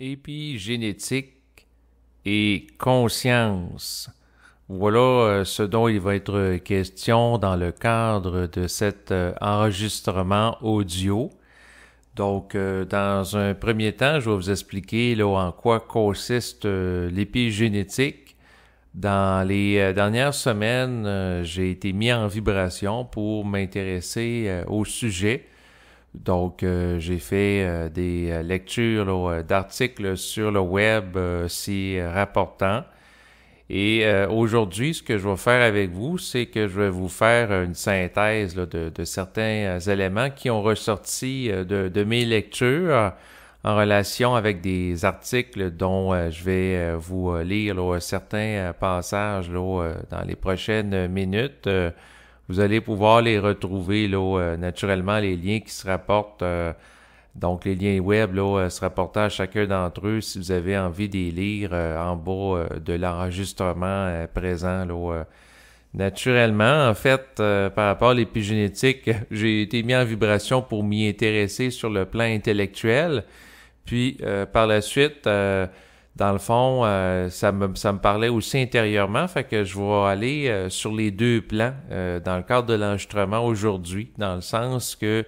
épigénétique et conscience. Voilà euh, ce dont il va être question dans le cadre de cet euh, enregistrement audio. Donc, euh, dans un premier temps, je vais vous expliquer en quoi consiste l'épigénétique. Dans les dernières semaines, j'ai été mis en vibration pour m'intéresser au sujet donc, euh, j'ai fait euh, des euh, lectures d'articles sur le web aussi si rapportant. Et aujourd'hui, ce que je vais faire avec vous, c'est que je vais vous faire une synthèse de, certains éléments qui ont ressorti de, mes lectures en relation avec des articles dont je vais vous lire certains passages dans les prochaines minutes. Vous allez pouvoir les retrouver là, euh, naturellement, les liens qui se rapportent. Euh, donc, les liens web là, euh, se rapportent à chacun d'entre eux si vous avez envie d'y lire en bas de l'enregistrement présent. Là, Naturellement, en fait, par rapport à l'épigénétique, j'ai été mis en vibration pour m'y intéresser sur le plan intellectuel. Puis, par la suite, dans le fond, euh, ça, me, parlait aussi intérieurement, fait que je vais aller euh, sur les deux plans euh, dans le cadre de l'enregistrement aujourd'hui, dans le sens que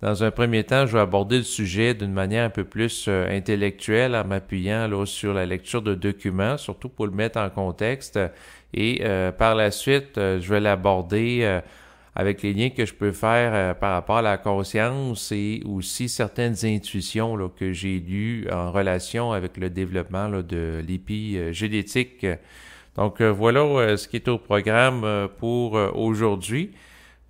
dans un premier temps, je vais aborder le sujet d'une manière un peu plus intellectuelle en m'appuyant sur la lecture de documents, surtout pour le mettre en contexte. Et par la suite, je vais l'aborder avec les liens que je peux faire euh, par rapport à la conscience et aussi certaines intuitions que j'ai lues en relation avec le développement de de euh, l'épigénétique. Donc euh, voilà ce qui est au programme pour aujourd'hui,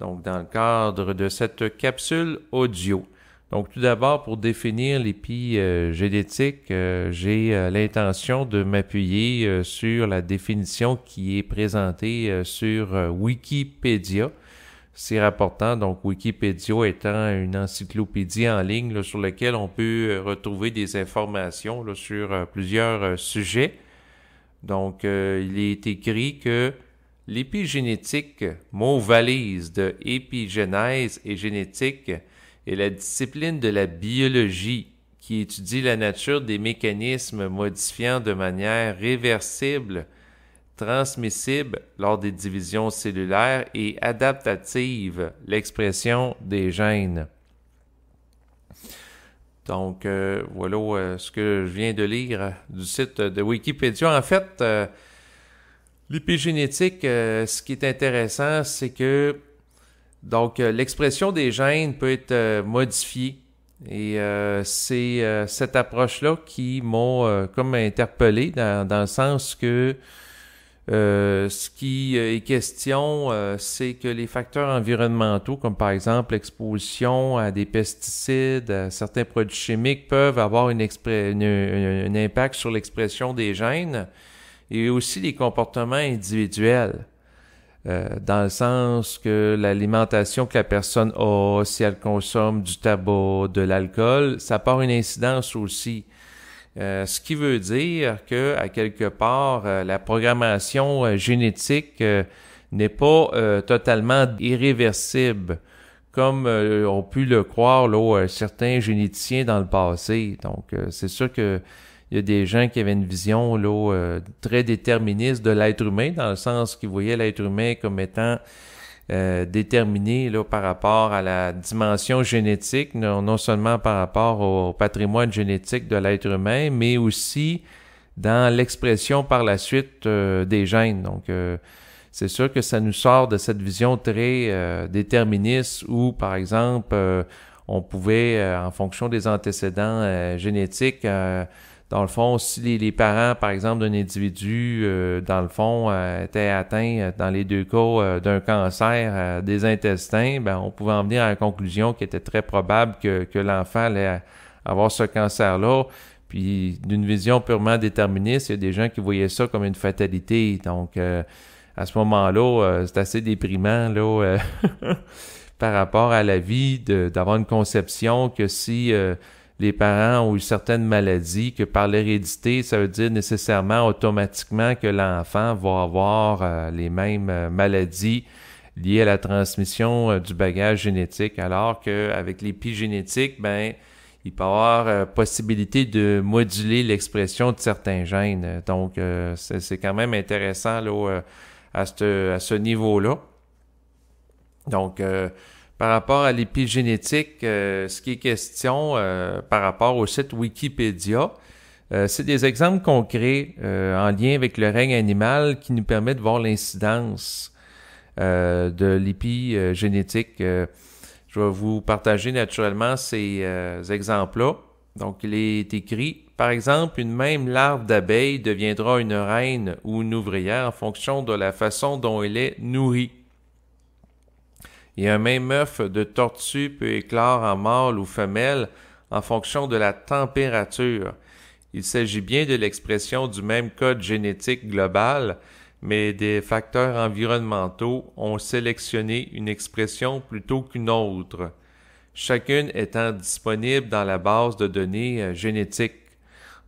donc dans le cadre de cette capsule audio. Donc tout d'abord, pour définir l'épigénétique, j'ai l'intention de m'appuyer sur la définition qui est présentée sur Wikipédia c'est rapportant. Donc, Wikipédia étant une encyclopédie en ligne sur laquelle on peut euh, retrouver des informations sur euh, plusieurs euh, sujets. Donc, il est écrit que l'épigénétique, mot valise de épigénèse et génétique, est la discipline de la biologie qui étudie la nature des mécanismes modifiant de manière réversible transmissible lors des divisions cellulaires et adaptative, l'expression des gènes. Donc, euh, voilà euh, ce que je viens de lire du site de Wikipédia. En fait, euh, l'épigénétique, ce qui est intéressant, c'est que donc l'expression des gènes peut être modifiée. Et c'est cette approche-là qui m'a comme interpellé dans, le sens que euh, ce qui euh, est question, euh, c'est que les facteurs environnementaux, comme par exemple l'exposition à des pesticides, à certains produits chimiques, peuvent avoir un impact sur l'expression des gènes et aussi les comportements individuels. dans le sens que l'alimentation que la personne a, si elle consomme du tabac, de l'alcool, ça part une incidence aussi. Euh, ce qui veut dire que, à quelque part, euh, la programmation euh, génétique n'est pas totalement irréversible, comme ont pu le croire là, certains généticiens dans le passé. Donc, c'est sûr que il y a des gens qui avaient une vision là, très déterministe de l'être humain, dans le sens qu'ils voyaient l'être humain comme étant euh, déterminés là, par rapport à la dimension génétique, non, seulement par rapport au patrimoine génétique de l'être humain, mais aussi dans l'expression par la suite euh, des gènes. Donc, euh, c'est sûr que ça nous sort de cette vision très déterministe où, par exemple, on pouvait, en fonction des antécédents génétiques, dans le fond, si les, parents, par exemple, d'un individu, euh, dans le fond, euh, étaient atteints, euh, dans les deux cas, d'un cancer des intestins, ben, on pouvait en venir à la conclusion qu'il était très probable que, que l'enfant allait avoir ce cancer-là. Puis, d'une vision purement déterministe, il y a des gens qui voyaient ça comme une fatalité. Donc, à ce moment-là, c'est assez déprimant, là, par rapport à la vie, d'avoir une conception que si les parents ont eu certaines maladies, que par l'hérédité, ça veut dire nécessairement automatiquement que l'enfant va avoir euh, les mêmes euh, maladies liées à la transmission euh, du bagage génétique, alors qu'avec l'épigénétique, ben, il peut avoir possibilité de moduler l'expression de certains gènes. Donc, c'est quand même intéressant là, à, à ce niveau-là. Donc, par rapport à l'épigénétique, euh, ce qui est question euh, par rapport au site Wikipédia, euh, c'est des exemples concrets en lien avec le règne animal qui nous permet de voir l'incidence de l'épigénétique. je vais vous partager naturellement ces exemples-là. Donc, il est écrit, par exemple, une même larve d'abeille deviendra une reine ou une ouvrière en fonction de la façon dont elle est nourrie et un même œuf de tortue peut éclore en mâle ou femelle en fonction de la température. Il s'agit bien de l'expression du même code génétique global, mais des facteurs environnementaux ont sélectionné une expression plutôt qu'une autre, chacune étant disponible dans la base de données euh, génétiques.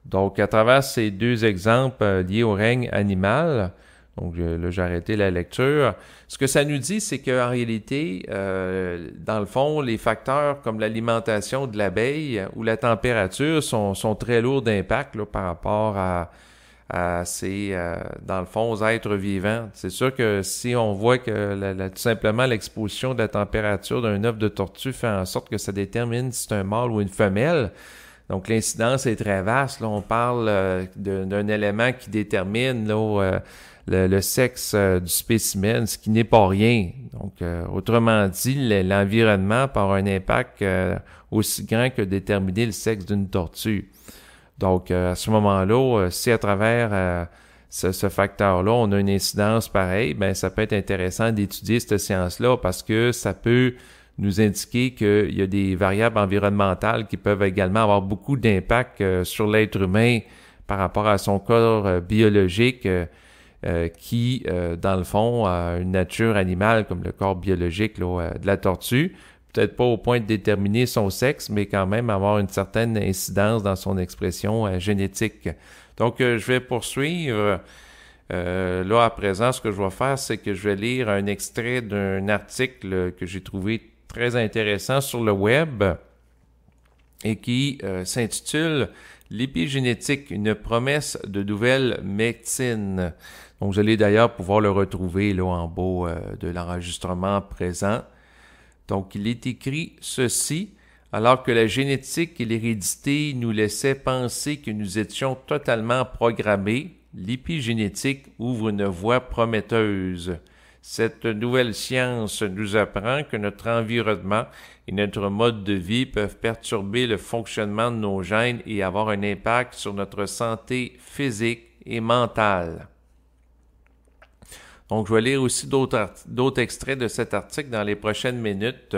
Donc, à travers ces deux exemples euh, liés au règne animal, donc là, j'ai arrêté la lecture. Ce que ça nous dit, c'est qu'en réalité, euh, dans le fond, les facteurs comme l'alimentation de l'abeille ou la température sont, très lourds d'impact par rapport à, ces, euh, dans le fond, aux êtres vivants. C'est sûr que si on voit que tout simplement l'exposition de la température d'un œuf de tortue fait en sorte que ça détermine si c'est un mâle ou une femelle, donc l'incidence est très vaste. Là, on parle euh, d'un élément qui détermine là, le, sexe euh, du spécimen, ce qui n'est pas rien. Donc, euh, autrement dit, l'environnement par un impact euh, aussi grand que déterminer le sexe d'une tortue. Donc, à ce moment-là, si à travers ce, facteur-là, on a une incidence pareille, ben ça peut être intéressant d'étudier cette science-là parce que ça peut nous indiquer qu'il y a des variables environnementales qui peuvent également avoir beaucoup d'impact sur l'être humain par rapport à son corps biologique euh, qui, euh, dans le fond, a une nature animale comme le corps biologique euh, de la tortue. Peut-être pas au point de déterminer son sexe, mais quand même avoir une certaine incidence dans son expression génétique. Donc, je vais poursuivre. là, à présent, ce que je vais faire, c'est que je vais lire un extrait d'un article que j'ai trouvé très intéressant sur le web et qui s'intitule L'épigénétique, une promesse de nouvelle médecine vous allez d'ailleurs pouvoir le retrouver là, en bas euh, de l'enregistrement présent. Donc, il est écrit ceci. Alors que la génétique et l'hérédité nous laissaient penser que nous étions totalement programmés, l'épigénétique ouvre une voie prometteuse. Cette nouvelle science nous apprend que notre environnement et notre mode de vie peuvent perturber le fonctionnement de nos gènes et avoir un impact sur notre santé physique et mentale. Donc, je vais lire aussi d'autres extraits de cet article dans les prochaines minutes.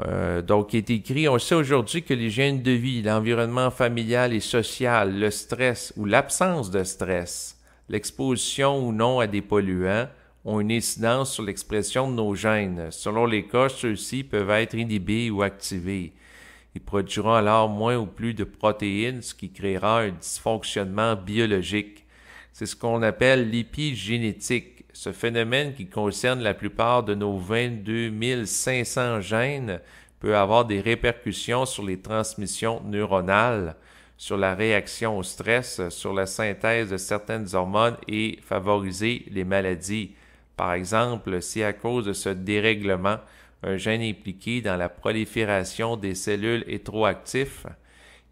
Euh, donc, il est écrit, on sait aujourd'hui que l'hygiène de vie, l'environnement familial et social, le stress ou l'absence de stress, l'exposition ou non à des polluants ont une incidence sur l'expression de nos gènes. Selon les cas, ceux-ci peuvent être inhibés ou activés. Ils produiront alors moins ou plus de protéines, ce qui créera un dysfonctionnement biologique. C'est ce qu'on appelle l'épigénétique, ce phénomène qui concerne la plupart de nos 22 500 gènes peut avoir des répercussions sur les transmissions neuronales, sur la réaction au stress, sur la synthèse de certaines hormones et favoriser les maladies. Par exemple, si à cause de ce dérèglement, un gène impliqué dans la prolifération des cellules actif,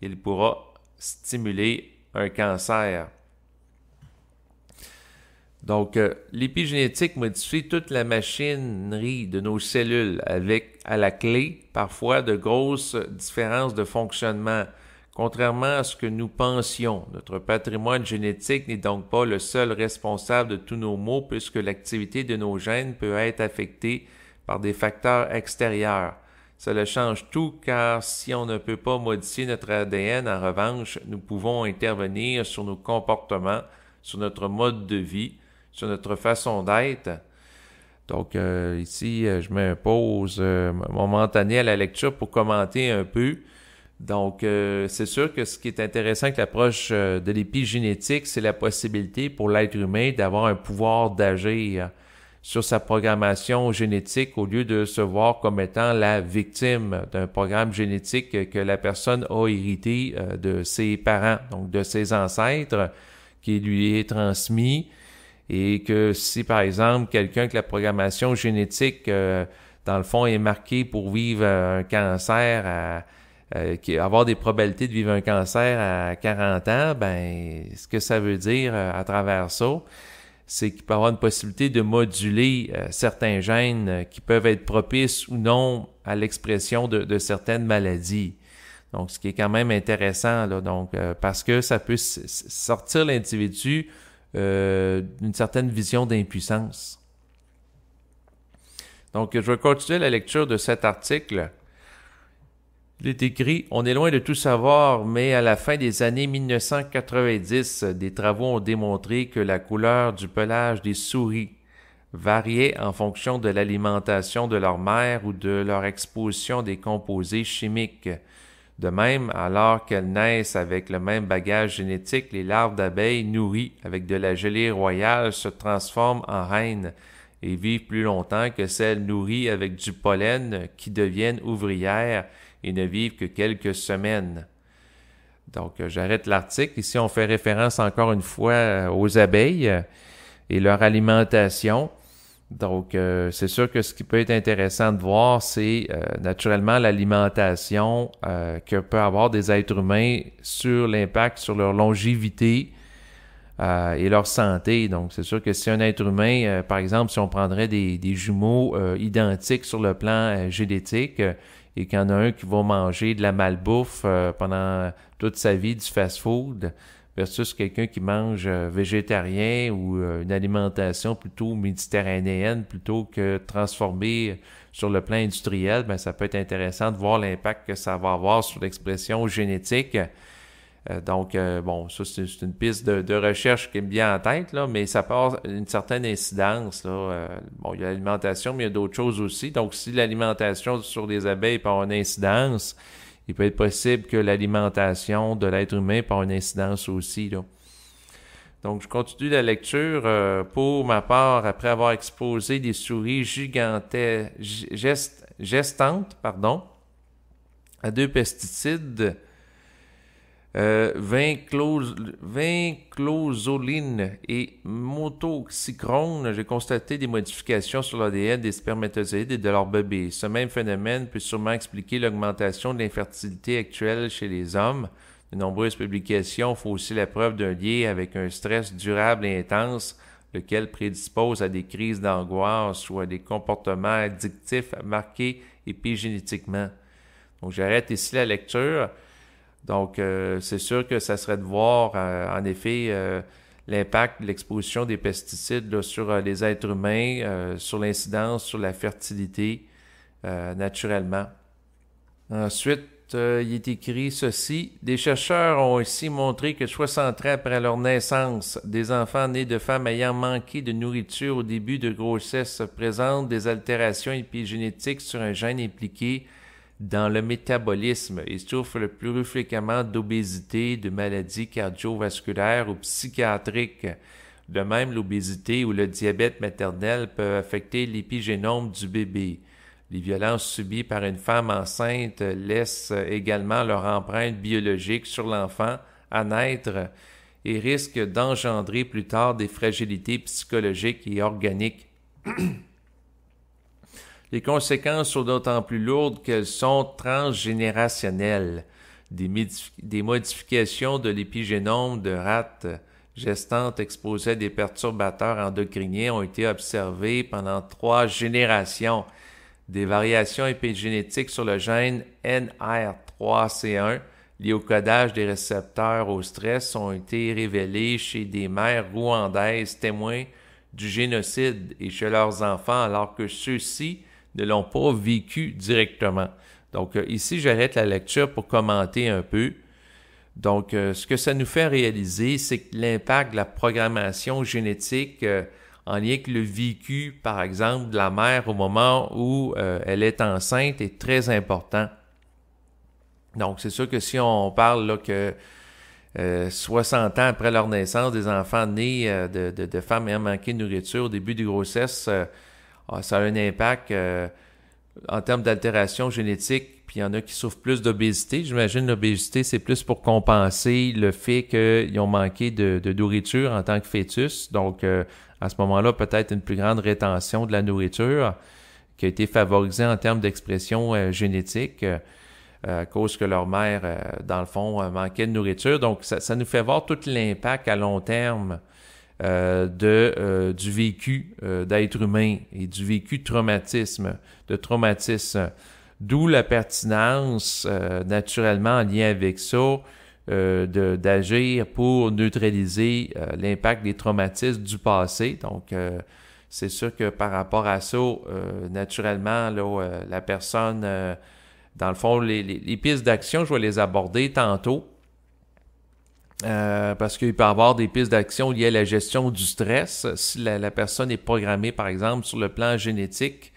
il pourra stimuler un cancer. Donc, euh, l'épigénétique modifie toute la machinerie de nos cellules avec, à la clé, parfois de grosses différences de fonctionnement. Contrairement à ce que nous pensions, notre patrimoine génétique n'est donc pas le seul responsable de tous nos maux puisque l'activité de nos gènes peut être affectée par des facteurs extérieurs. Cela change tout car si on ne peut pas modifier notre ADN, en revanche, nous pouvons intervenir sur nos comportements, sur notre mode de vie, sur notre façon d'être. Donc euh, ici, euh, je mets un pause euh, à la lecture pour commenter un peu. Donc, c'est sûr que ce qui est intéressant avec l'approche de l'épigénétique, c'est la possibilité pour l'être humain d'avoir un pouvoir d'agir sur sa programmation génétique au lieu de se voir comme étant la victime d'un programme génétique que la personne a hérité de ses parents, donc de ses ancêtres, qui lui est transmis et que si, par exemple, quelqu'un que la programmation génétique, euh, dans le fond, est marquée pour vivre euh, un cancer euh, avoir des probabilités de vivre un cancer à 40 ans, ben, ce que ça veut dire à travers ça, c'est qu'il peut avoir une possibilité de moduler certains gènes qui peuvent être propices ou non à l'expression de, de, certaines maladies. Donc, ce qui est quand même intéressant, là, donc, parce que ça peut sortir l'individu d'une euh, certaine vision d'impuissance. Donc, je vais continuer la lecture de cet article. Il est écrit On est loin de tout savoir, mais à la fin des années 1990, des travaux ont démontré que la couleur du pelage des souris variait en fonction de l'alimentation de leur mère ou de leur exposition des composés chimiques de même, alors qu'elles naissent avec le même bagage génétique, les larves d'abeilles nourries avec de la gelée royale se transforment en reines et vivent plus longtemps que celles nourries avec du pollen qui deviennent ouvrières et ne vivent que quelques semaines. Donc, euh, j'arrête l'article. Ici, on fait référence encore une fois euh, aux abeilles et leur alimentation. Donc, euh, c'est sûr que ce qui peut être intéressant de voir, c'est euh, naturellement l'alimentation euh, que peut avoir des êtres humains sur l'impact sur leur longévité et leur santé. Donc, c'est sûr que si un être humain, par exemple, si on prendrait des, des jumeaux identiques sur le plan génétique et qu'il y en a un qui va manger de la malbouffe pendant toute sa vie, du fast-food, versus quelqu'un qui mange euh, végétarien ou euh, une alimentation plutôt méditerranéenne plutôt que transformée sur le plan industriel, ben, ça peut être intéressant de voir l'impact que ça va avoir sur l'expression génétique. Euh, donc, bon, ça, c'est une piste de, recherche qui est bien en tête, là, mais ça peut une certaine incidence. bon, il y a l'alimentation, mais il y a d'autres choses aussi. Donc, si l'alimentation sur les abeilles peut une incidence, il peut être possible que l'alimentation de l'être humain par une incidence aussi. Donc, je continue la lecture. Euh, pour ma part, après avoir exposé des souris gigantes, gestantes pardon, à deux pesticides, 20 euh, vinclozoline et motoxicrone, j'ai constaté des modifications sur l'ADN des spermatozoïdes et de leur bébés. Ce même phénomène peut sûrement expliquer l'augmentation de l'infertilité actuelle chez les hommes. De nombreuses publications font aussi la preuve d'un lien avec un stress durable et intense, lequel prédispose à des crises d'angoisse ou à des comportements addictifs marqués épigénétiquement. Donc j'arrête ici la lecture. Donc, euh, c'est sûr que ça serait de voir, euh, en effet, euh, l'impact de l'exposition des pesticides sur les êtres humains, sur l'incidence, sur la fertilité, naturellement. Ensuite, il est écrit ceci. Des chercheurs ont aussi montré que 60 ans après leur naissance, des enfants nés de femmes ayant manqué de nourriture au début de grossesse présentent des altérations épigénétiques sur un gène impliqué dans le métabolisme ils souffrent plus fréquemment d'obésité, de maladies cardiovasculaires ou psychiatriques. De même, l'obésité ou le diabète maternel peut affecter l'épigénome du bébé. Les violences subies par une femme enceinte laissent également leur empreinte biologique sur l'enfant à naître et risquent d'engendrer plus tard des fragilités psychologiques et organiques. Les conséquences sont d'autant plus lourdes qu'elles sont transgénérationnelles. Des, modifications de l'épigénome de rats gestantes exposés à des perturbateurs endocriniens ont été observées pendant trois générations. Des variations épigénétiques sur le gène NR3C1 liées au codage des récepteurs au stress ont été révélées chez des mères rwandaises témoins du génocide et chez leurs enfants alors que ceux-ci ne l'ont pas vécu directement. Donc euh, ici, j'arrête la lecture pour commenter un peu. Donc euh, ce que ça nous fait réaliser, c'est que l'impact de la programmation génétique euh, en lien avec le vécu, par exemple, de la mère au moment où elle est enceinte est très important. Donc c'est sûr que si on parle que 60 ans après leur naissance, des enfants nés de, femmes ayant manqué de nourriture au début de grossesse, ah, ça a un impact euh, en termes d'altération génétique, puis il y en a qui souffrent plus d'obésité. J'imagine l'obésité, c'est plus pour compenser le fait qu'ils ont manqué de, nourriture en tant que fœtus. Donc, euh, à ce moment-là, peut-être une plus grande rétention de la nourriture qui a été favorisée en termes d'expression euh, génétique à cause que leur mère, dans le fond, manquait de nourriture. Donc, ça nous fait voir tout l'impact à long terme euh, de, euh, du vécu euh, d'être humain et du vécu de traumatisme, de traumatisme. D'où la pertinence, naturellement, en lien avec ça, d'agir pour neutraliser l'impact des traumatismes du passé. Donc, c'est sûr que par rapport à ça, naturellement, là, la personne, dans le fond, les, les, les pistes d'action, je vais les aborder tantôt. Euh, parce qu'il peut avoir des pistes d'action liées à la gestion du stress. Si la, personne est programmée, par exemple, sur le plan génétique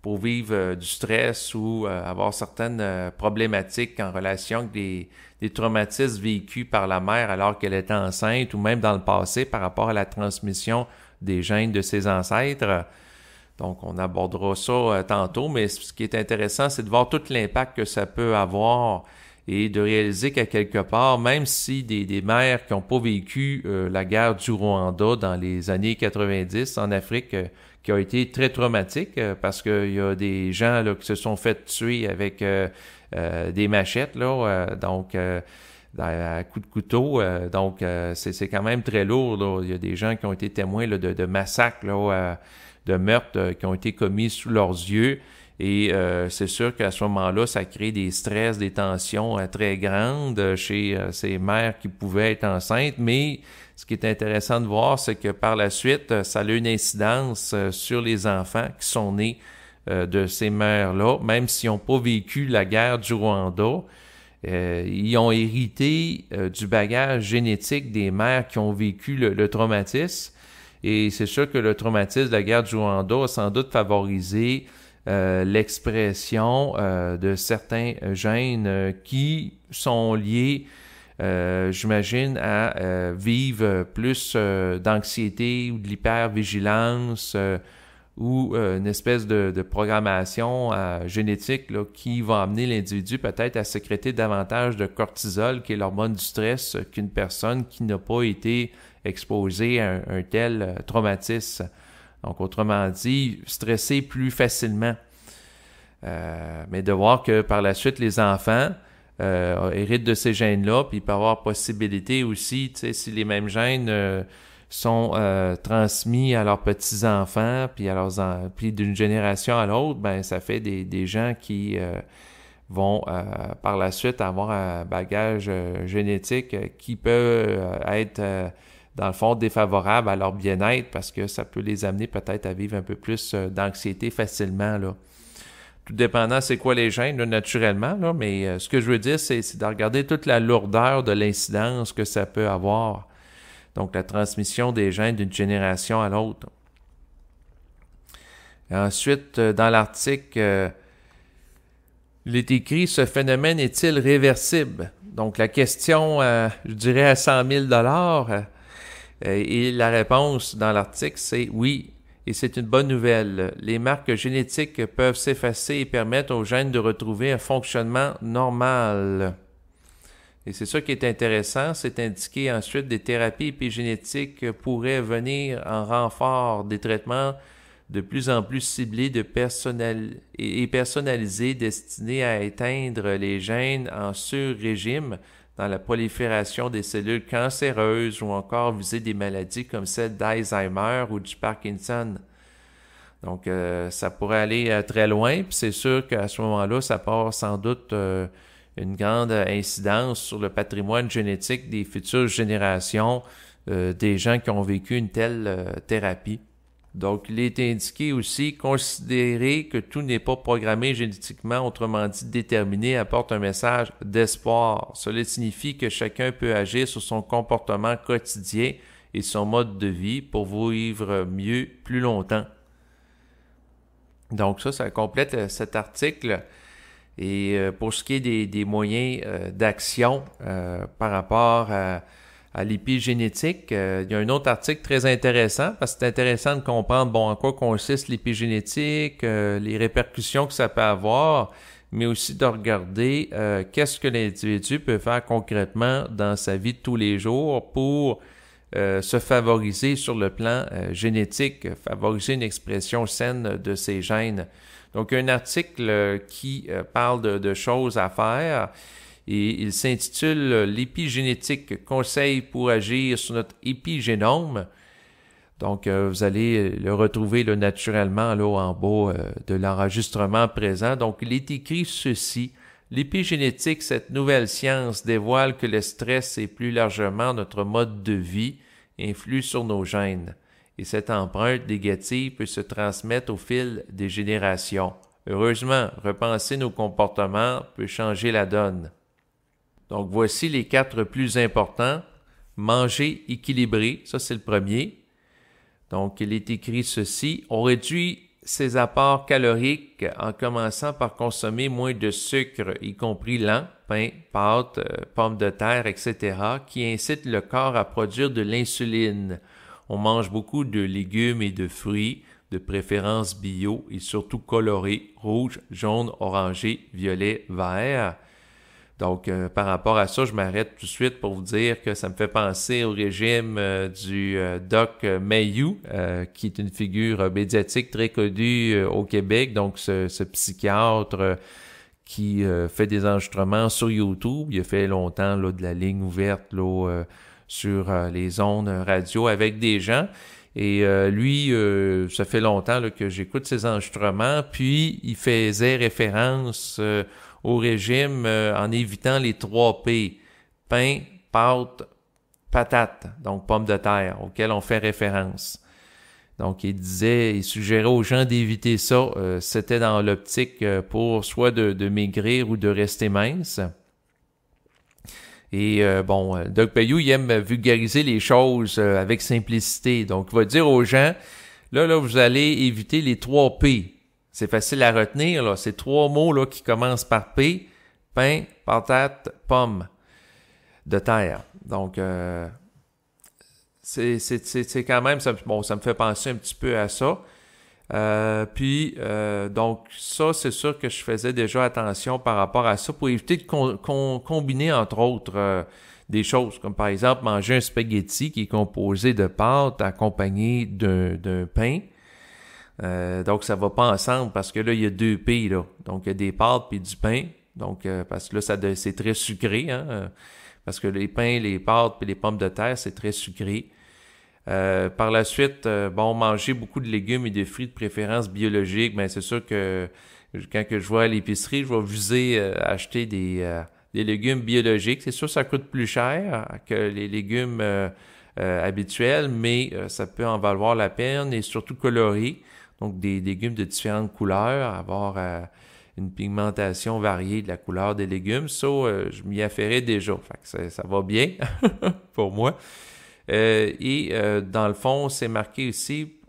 pour vivre euh, du stress ou euh, avoir certaines problématiques en relation avec des, des, traumatismes vécus par la mère alors qu'elle était enceinte ou même dans le passé par rapport à la transmission des gènes de ses ancêtres. Donc, on abordera ça tantôt, mais ce qui est intéressant, c'est de voir tout l'impact que ça peut avoir et de réaliser qu'à quelque part, même si des, des mères qui n'ont pas vécu euh, la guerre du Rwanda dans les années 90 en Afrique, euh, qui a été très traumatique euh, parce qu'il y a des gens là, qui se sont fait tuer avec des machettes, là, donc à coups de couteau. donc c'est quand même très lourd. Il y a des gens qui ont été témoins de, massacres, de meurtres qui ont été commis sous leurs yeux. Et euh, c'est sûr qu'à ce moment-là, ça crée des stress, des tensions euh, très grandes euh, chez ces mères qui pouvaient être enceintes. Mais ce qui est intéressant de voir, c'est que par la suite, ça a une incidence sur les enfants qui sont nés de ces mères-là, même s'ils n'ont pas vécu la guerre du Rwanda. ils ont hérité du bagage génétique des mères qui ont vécu le, le traumatisme. Et c'est sûr que le traumatisme de la guerre du Rwanda a sans doute favorisé euh, l'expression euh, de certains euh, gènes qui sont liés, j'imagine, à vivre plus d'anxiété ou de l'hypervigilance ou une espèce de, programmation génétique qui va amener l'individu peut-être à sécréter davantage de cortisol, qui est l'hormone du stress, qu'une personne qui n'a pas été exposée à un tel traumatisme. Donc, autrement dit, stresser plus facilement. Euh, mais de voir que par la suite, les enfants euh, héritent de ces gènes-là, puis il peut y avoir possibilité aussi, tu sais, si les mêmes gènes euh, sont transmis à leurs petits-enfants, puis, d'une génération à l'autre, ben ça fait des gens qui vont par la suite avoir un bagage génétique qui peut être dans le fond, défavorable à leur bien-être parce que ça peut les amener peut-être à vivre un peu plus euh, d'anxiété facilement. Là. Tout dépendant, c'est quoi les gènes, naturellement, mais euh, ce que je veux dire, c'est de regarder toute la lourdeur de l'incidence que ça peut avoir. Donc, la transmission des gènes d'une génération à l'autre. Ensuite, euh, dans l'article, il est écrit Ce phénomène est-il réversible Donc, la question, je dirais à 100 000 euh, et la réponse dans l'article, c'est oui, et c'est une bonne nouvelle. Les marques génétiques peuvent s'effacer et permettre aux gènes de retrouver un fonctionnement normal. Et c'est ça qui est intéressant, c'est indiqué ensuite des thérapies épigénétiques pourraient venir en renfort des traitements de plus en plus ciblés de et personnalisés destinés à éteindre les gènes en sur-régime, dans la prolifération des cellules cancéreuses ou encore viser des maladies comme celle d'Alzheimer ou du Parkinson. Donc, euh, ça pourrait aller euh, très loin, puis c'est sûr qu'à ce moment-là, ça part sans doute euh, une grande incidence sur le patrimoine génétique des futures générations des gens qui ont vécu une telle thérapie. Donc, il est indiqué aussi considérer que tout n'est pas programmé génétiquement, autrement dit déterminé, apporte un message d'espoir. Cela signifie que chacun peut agir sur son comportement quotidien et son mode de vie pour vivre mieux plus longtemps. Donc ça, ça complète euh, cet article. Et euh, pour ce qui est des, moyens euh, d'action par rapport à à l'épigénétique. Euh, il y a un autre article très intéressant parce que c'est intéressant de comprendre bon, en quoi consiste l'épigénétique, euh, les répercussions que ça peut avoir, mais aussi de regarder euh, qu'est-ce que l'individu peut faire concrètement dans sa vie de tous les jours pour se favoriser sur le plan génétique, favoriser une expression saine de ses gènes. Donc, un article qui parle de, choses à faire et il s'intitule euh, L'épigénétique, conseil pour agir sur notre épigénome. Donc, euh, vous allez le retrouver là, naturellement là, en bas euh, de l'enregistrement présent. Donc, il est écrit ceci. L'épigénétique, cette nouvelle science, dévoile que le stress et plus largement notre mode de vie influe sur nos gènes. Et cette empreinte négative peut se transmettre au fil des générations. Heureusement, repenser nos comportements peut changer la donne. Donc voici les quatre plus importants. Manger équilibré, ça c'est le premier. Donc il est écrit ceci, on réduit ses apports caloriques en commençant par consommer moins de sucre, y compris lent, pain, pâtes, euh, pommes de terre, etc., qui incite le corps à produire de l'insuline. On mange beaucoup de légumes et de fruits, de préférence bio et surtout colorés, rouge, jaune, orangé, violet, vert. Donc, euh, par rapport à ça, je m'arrête tout de suite pour vous dire que ça me fait penser au régime euh, du euh, Doc Mayou, qui est une figure médiatique très connue au Québec, donc ce, psychiatre qui fait des enregistrements sur YouTube. Il a fait longtemps là, de la ligne ouverte là, sur les ondes radio avec des gens. Et lui, ça fait longtemps que j'écoute ses enregistrements, puis il faisait référence au régime euh, en évitant les trois P, pain, pâte, patate, donc pommes de terre, auxquelles on fait référence. Donc, il disait, il suggérait aux gens d'éviter ça. Euh, c'était dans l'optique euh, pour soit de, maigrir ou de rester mince. Et bon, Doug Payou, il aime vulgariser les choses avec simplicité. Donc, il va dire aux gens, là, là, vous allez éviter les trois P. C'est facile à retenir, là. Ces trois mots, là, qui commencent par P. Pain, patate, pomme de terre. Donc, euh, c'est quand même, ça, bon, ça me fait penser un petit peu à ça. Euh, puis, euh, donc, ça, c'est sûr que je faisais déjà attention par rapport à ça pour éviter de combiner, entre autres, des choses, comme par exemple manger un spaghetti qui est composé de pâtes accompagnées d'un pain. Euh, donc, ça va pas ensemble parce que là, il y a deux pays, là. Donc, il y a des pâtes puis du pain. Donc, euh, parce que là, ça c'est très sucré, hein. euh, parce que les pains, les pâtes puis les pommes de terre, c'est très sucré. par la suite, bon, manger beaucoup de légumes et de fruits de préférence biologique, mais ben, c'est sûr que quand que je vois à l'épicerie, je vais viser acheter des, des légumes biologiques. C'est sûr ça coûte plus cher que les légumes habituels, mais ça peut en valoir la peine et surtout coloré. Donc, des légumes de différentes couleurs, avoir euh, une pigmentation variée de la couleur des légumes. Ça, euh, je m'y affairais déjà. ça, va bien pour moi. Euh, et dans le fond, c'est marqué aussi «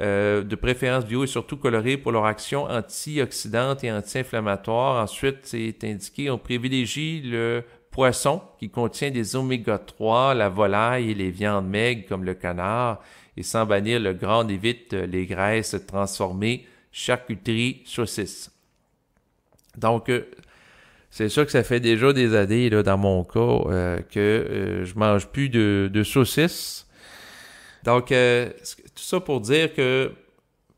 de préférence bio et surtout coloré pour leur action antioxydante et anti-inflammatoire. Ensuite, c'est indiqué, on privilégie le poisson qui contient des oméga 3, la volaille et les viandes maigres comme le canard et sans bannir le grand évite euh, les graisses transformées, charcuterie, saucisse. Donc, euh, c'est sûr que ça fait déjà des années, dans mon cas, euh, que je mange plus de, de saucisses. Donc, tout ça pour dire que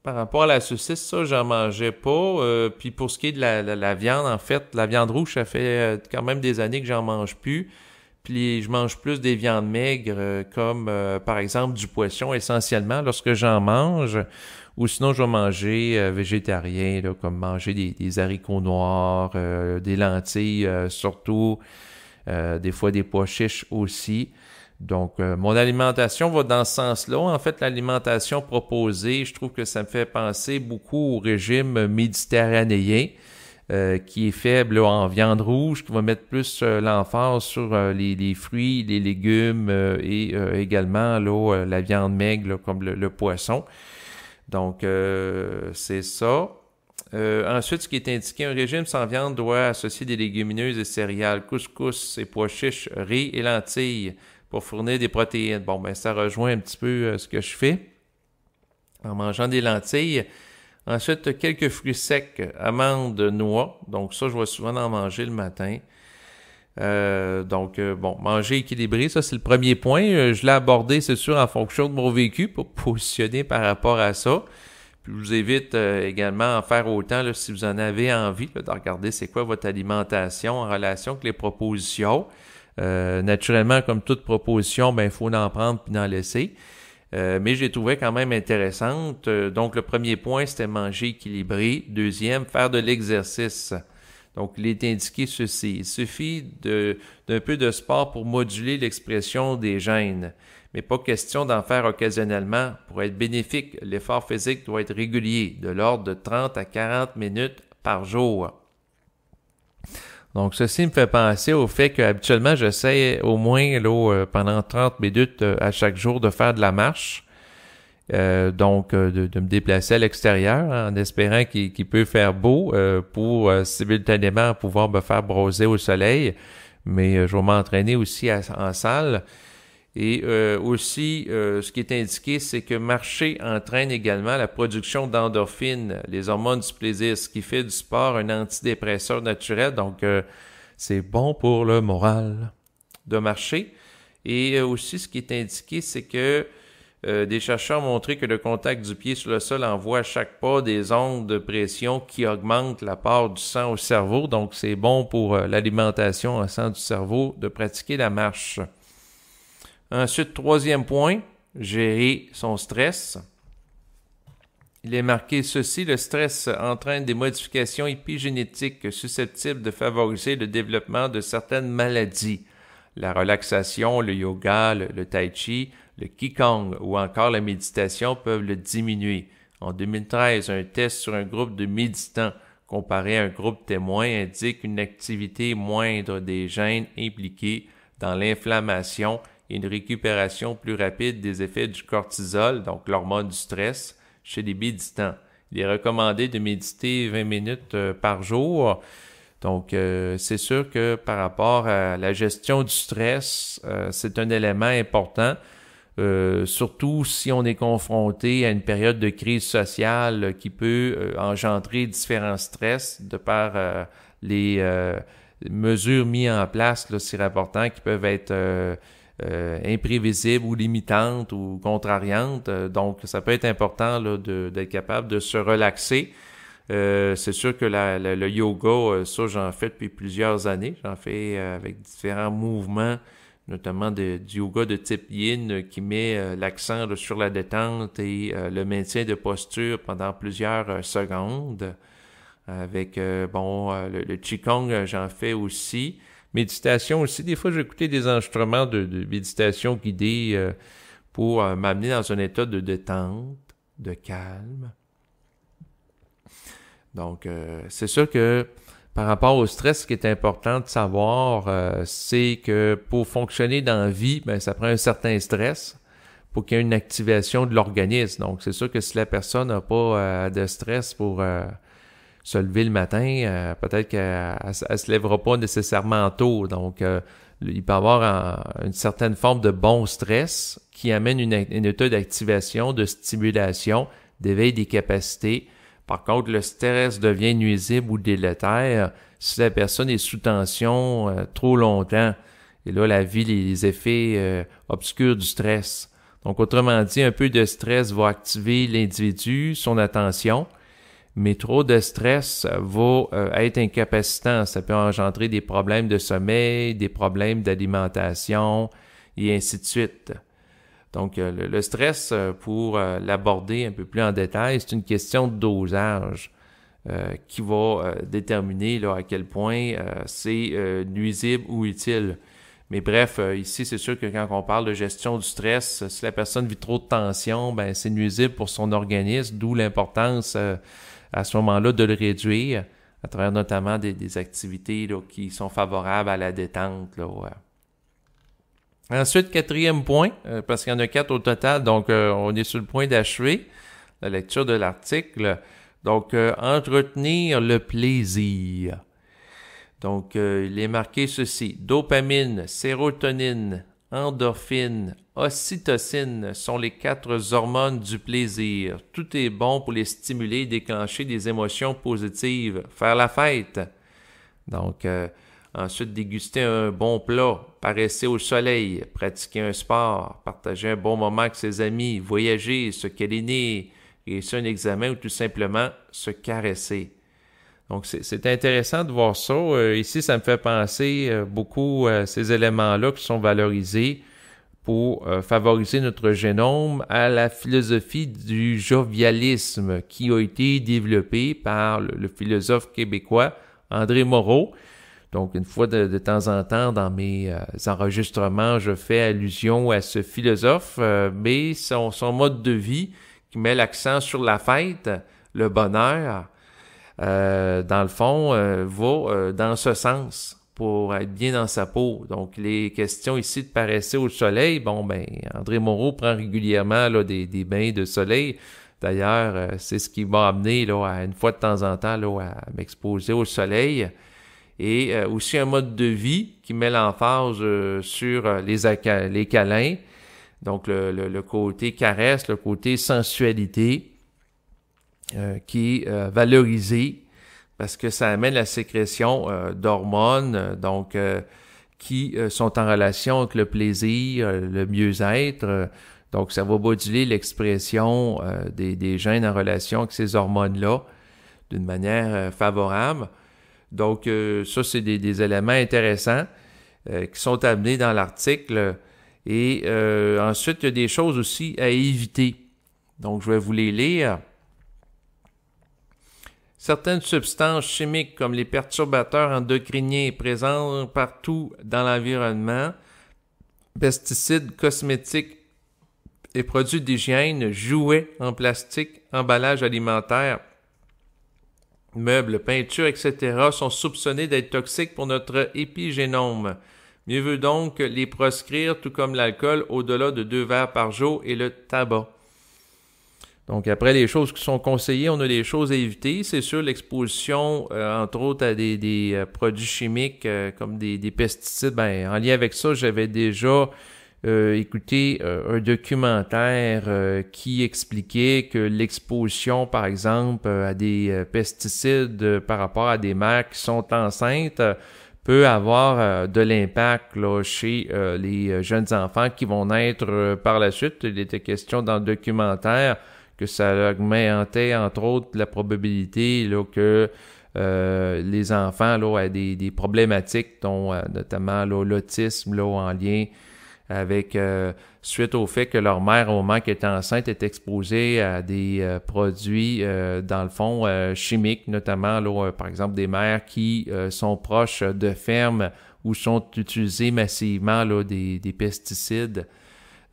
par rapport à la saucisse, ça, j'en mangeais pas. puis pour ce qui est de la, la, viande, en fait, la viande rouge, ça fait quand même des années que j'en mange plus puis je mange plus des viandes maigres, euh, comme euh, par exemple du poisson essentiellement lorsque j'en mange, ou sinon je vais manger euh, végétarien, comme manger des, haricots noirs, des lentilles surtout, des fois des pois chiches aussi. Donc mon alimentation va dans ce sens-là. En fait, l'alimentation proposée, je trouve que ça me fait penser beaucoup au régime méditerranéen euh, qui est faible en viande rouge, qui va mettre plus euh, l'emphase sur euh, les, fruits, les légumes et également l'eau la viande maigre comme le, poisson. Donc, c'est ça. ensuite, ce qui est indiqué, un régime sans viande doit associer des légumineuses et céréales, couscous et pois chiches, riz et lentilles pour fournir des protéines. Bon, ben ça rejoint un petit peu ce que je fais en mangeant des lentilles. Ensuite, quelques fruits secs, amandes, noix. Donc ça, je vois souvent en manger le matin. Euh, donc, euh, bon, manger équilibré, ça c'est le premier point. Euh, je l'ai abordé, c'est sûr, en fonction de mon vécu pour positionner par rapport à ça. Puis je vous évite également en faire autant là, si vous en avez envie, de regarder c'est quoi votre alimentation en relation avec les propositions. naturellement, comme toute proposition, ben il faut en prendre puis en laisser. Euh, mais j'ai trouvé quand même intéressante. Euh, donc, le premier point, c'était manger équilibré. Deuxième, faire de l'exercice. Donc, il est indiqué ceci. Il suffit d'un peu de sport pour moduler l'expression des gènes, mais pas question d'en faire occasionnellement. Pour être bénéfique, l'effort physique doit être régulier, de l'ordre de 30 à 40 minutes par jour. Donc, ceci me fait penser au fait qu'habituellement, j'essaie au moins euh, pendant 30 minutes euh, à chaque jour de faire de la marche. Euh, donc, de, me déplacer à l'extérieur hein, en espérant qu'il peut faire beau pour simultanément pouvoir me faire broser au soleil. Mais je vais m'entraîner aussi en salle. Et euh, aussi, euh, ce qui est indiqué, c'est que marcher entraîne également la production d'endorphines, les hormones du plaisir, ce qui fait du sport un antidépresseur naturel. Donc, euh, c'est bon pour le moral de marcher. Et aussi, ce qui est indiqué, c'est que des chercheurs ont montré que le contact du pied sur le sol envoie à chaque pas des ondes de pression qui augmentent la part du sang au cerveau. Donc, c'est bon pour l'alimentation en sang du cerveau de pratiquer la marche. Ensuite, troisième point, gérer son stress. Il est marqué ceci, le stress entraîne des modifications épigénétiques susceptibles de favoriser le développement de certaines maladies. La relaxation, le yoga, le, tai chi, le qigong ou encore la méditation peuvent le diminuer. En 2013, un test sur un groupe de méditants comparé à un groupe témoin indique une activité moindre des gènes impliqués dans l'inflammation et une récupération plus rapide des effets du cortisol, donc l'hormone du stress, chez les méditants. Il est recommandé de méditer 20 minutes euh, par jour. Donc, euh, c'est sûr que par rapport à la gestion du stress, euh, c'est un élément important, surtout si on est confronté à une période de crise sociale qui peut engendrer différents stress de par les mesures mises en place, là, si rapportant, qui peuvent être euh, imprévisible ou limitante ou contrariante, euh, Donc, ça peut être important d'être capable de se relaxer. Euh, c'est sûr que le yoga, ça j'en fais depuis plusieurs années. J'en fais avec différents mouvements, notamment du yoga de type yin qui met l'accent sur la détente et le maintien de posture pendant plusieurs secondes. Avec bon le, le qigong, j'en fais aussi méditation aussi. Des fois, j'écoutais des instruments de, méditation guidée euh, pour euh, m'amener dans un état de détente, de calme. Donc, euh, c'est sûr que par rapport au stress, ce qui est important de savoir, c'est que pour fonctionner dans la vie, ben ça prend un certain stress pour qu'il y ait une activation de l'organisme. Donc, c'est sûr que si la personne n'a pas de stress pour se lever le matin, euh, peut-être qu'elle ne se lèvera pas nécessairement tôt. Donc, euh, il peut y avoir une certaine forme de bon stress qui amène une, une état d'activation, de stimulation, d'éveil des capacités. Par contre, le stress devient nuisible ou délétère si la personne est sous tension euh, trop longtemps. Et là, la vie, les, effets obscurs du stress. Donc, autrement dit, un peu de stress va activer l'individu, son attention, mais trop de stress va euh, être incapacitant. Ça peut engendrer des problèmes de sommeil, des problèmes d'alimentation et ainsi de suite. Donc, euh, le, stress, euh, pour l'aborder un peu plus en détail, c'est une question de dosage qui va déterminer à quel point c'est nuisible ou utile. Mais bref, ici, c'est sûr que quand on parle de gestion du stress, si la personne vit trop de tension, ben, c'est nuisible pour son organisme, d'où l'importance à ce moment-là de le réduire à travers notamment des, activités qui sont favorables à la détente. Ensuite, quatrième point, euh, parce qu'il y en a quatre au total, donc euh, on est sur le point d'achever la lecture de l'article. Donc, euh, entretenir le plaisir. Donc, il est marqué ceci, dopamine, sérotonine, endorphine, ocytocine sont les quatre hormones du plaisir. Tout est bon pour les stimuler déclencher des émotions positives. Faire la fête. Donc, euh, ensuite, déguster un bon plat, paraisser au soleil, pratiquer un sport, partager un bon moment avec ses amis, voyager, se câliner, réussir un examen ou tout simplement se caresser. Donc, c'est intéressant de voir ça. Euh, ici, ça me fait penser euh, beaucoup à ces éléments-là qui sont valorisés pour euh, favoriser notre génome à la philosophie du jovialisme qui a été développée par le, philosophe québécois André Moreau. Donc, une fois de, temps en temps dans mes euh, enregistrements, je fais allusion à ce philosophe, euh, mais son, son, mode de vie qui met l'accent sur la fête, le bonheur, dans le fond, va dans ce sens pour être bien dans sa peau. Donc, les questions ici de paraisser au soleil, bon, ben, André Moreau prend régulièrement là, des, des bains de soleil. D'ailleurs, euh, c'est ce qui m'a amené, là, à, une fois de temps en temps, là, à m'exposer au soleil. Et euh, aussi un mode de vie qui met l'emphase euh, sur les, les câlins. Donc, le, le, côté caresse, le côté sensualité qui est valorisé parce que ça amène la sécrétion euh, d'hormones, euh, donc euh, qui sont en relation avec le plaisir, le mieux-être. donc, ça va moduler l'expression des, des, gènes en relation avec ces hormones-là d'une manière favorable. Donc, ça, c'est des, des, éléments intéressants qui sont amenés dans l'article. Et ensuite, il y a des choses aussi à éviter. Donc, je vais vous les lire. Certaines substances chimiques comme les perturbateurs endocriniens présents partout dans l'environnement, pesticides, cosmétiques et produits d'hygiène, jouets en plastique, emballages alimentaires, meubles, peintures, etc., sont soupçonnés d'être toxiques pour notre épigénome. Mieux vaut donc les proscrire, tout comme l'alcool, au-delà de deux verres par jour et le tabac. Donc, après les choses qui sont conseillées, on a des choses à éviter. C'est sûr, l'exposition, euh, entre autres, à des, euh, produits chimiques euh, comme des, pesticides. Ben, en lien avec ça, j'avais déjà écouté un documentaire qui expliquait que l'exposition, par exemple, à des pesticides par rapport à des mères qui sont enceintes peut avoir de l'impact chez les jeunes enfants qui vont naître par la suite. Il était question dans le documentaire que ça augmentait entre autres la probabilité que euh, les enfants là, aient des, problématiques, dont euh, notamment l'autisme en lien avec euh, suite au fait que leur mère, au moment qu'elle était enceinte, est exposée à des produits, dans le fond, chimiques, notamment là, par exemple des mères qui sont proches de fermes où sont utilisés massivement là, des, des pesticides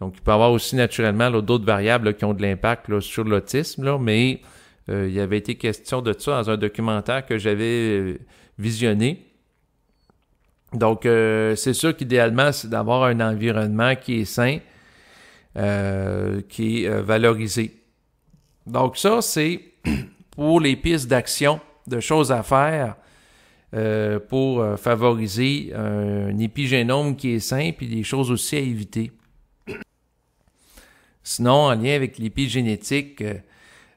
donc, il peut y avoir aussi naturellement d'autres variables qui ont de l'impact sur l'autisme, mais euh, il il avait été question de ça dans un documentaire que j'avais euh, visionné. Donc, euh, c'est sûr qu'idéalement, c'est d'avoir un environnement qui est sain, qui est valorisé. Donc, ça, c'est pour les pistes d'action, de choses à faire pour favoriser un épigénome qui est sain, puis des choses aussi à éviter. Sinon, en lien avec l'épigénétique, euh,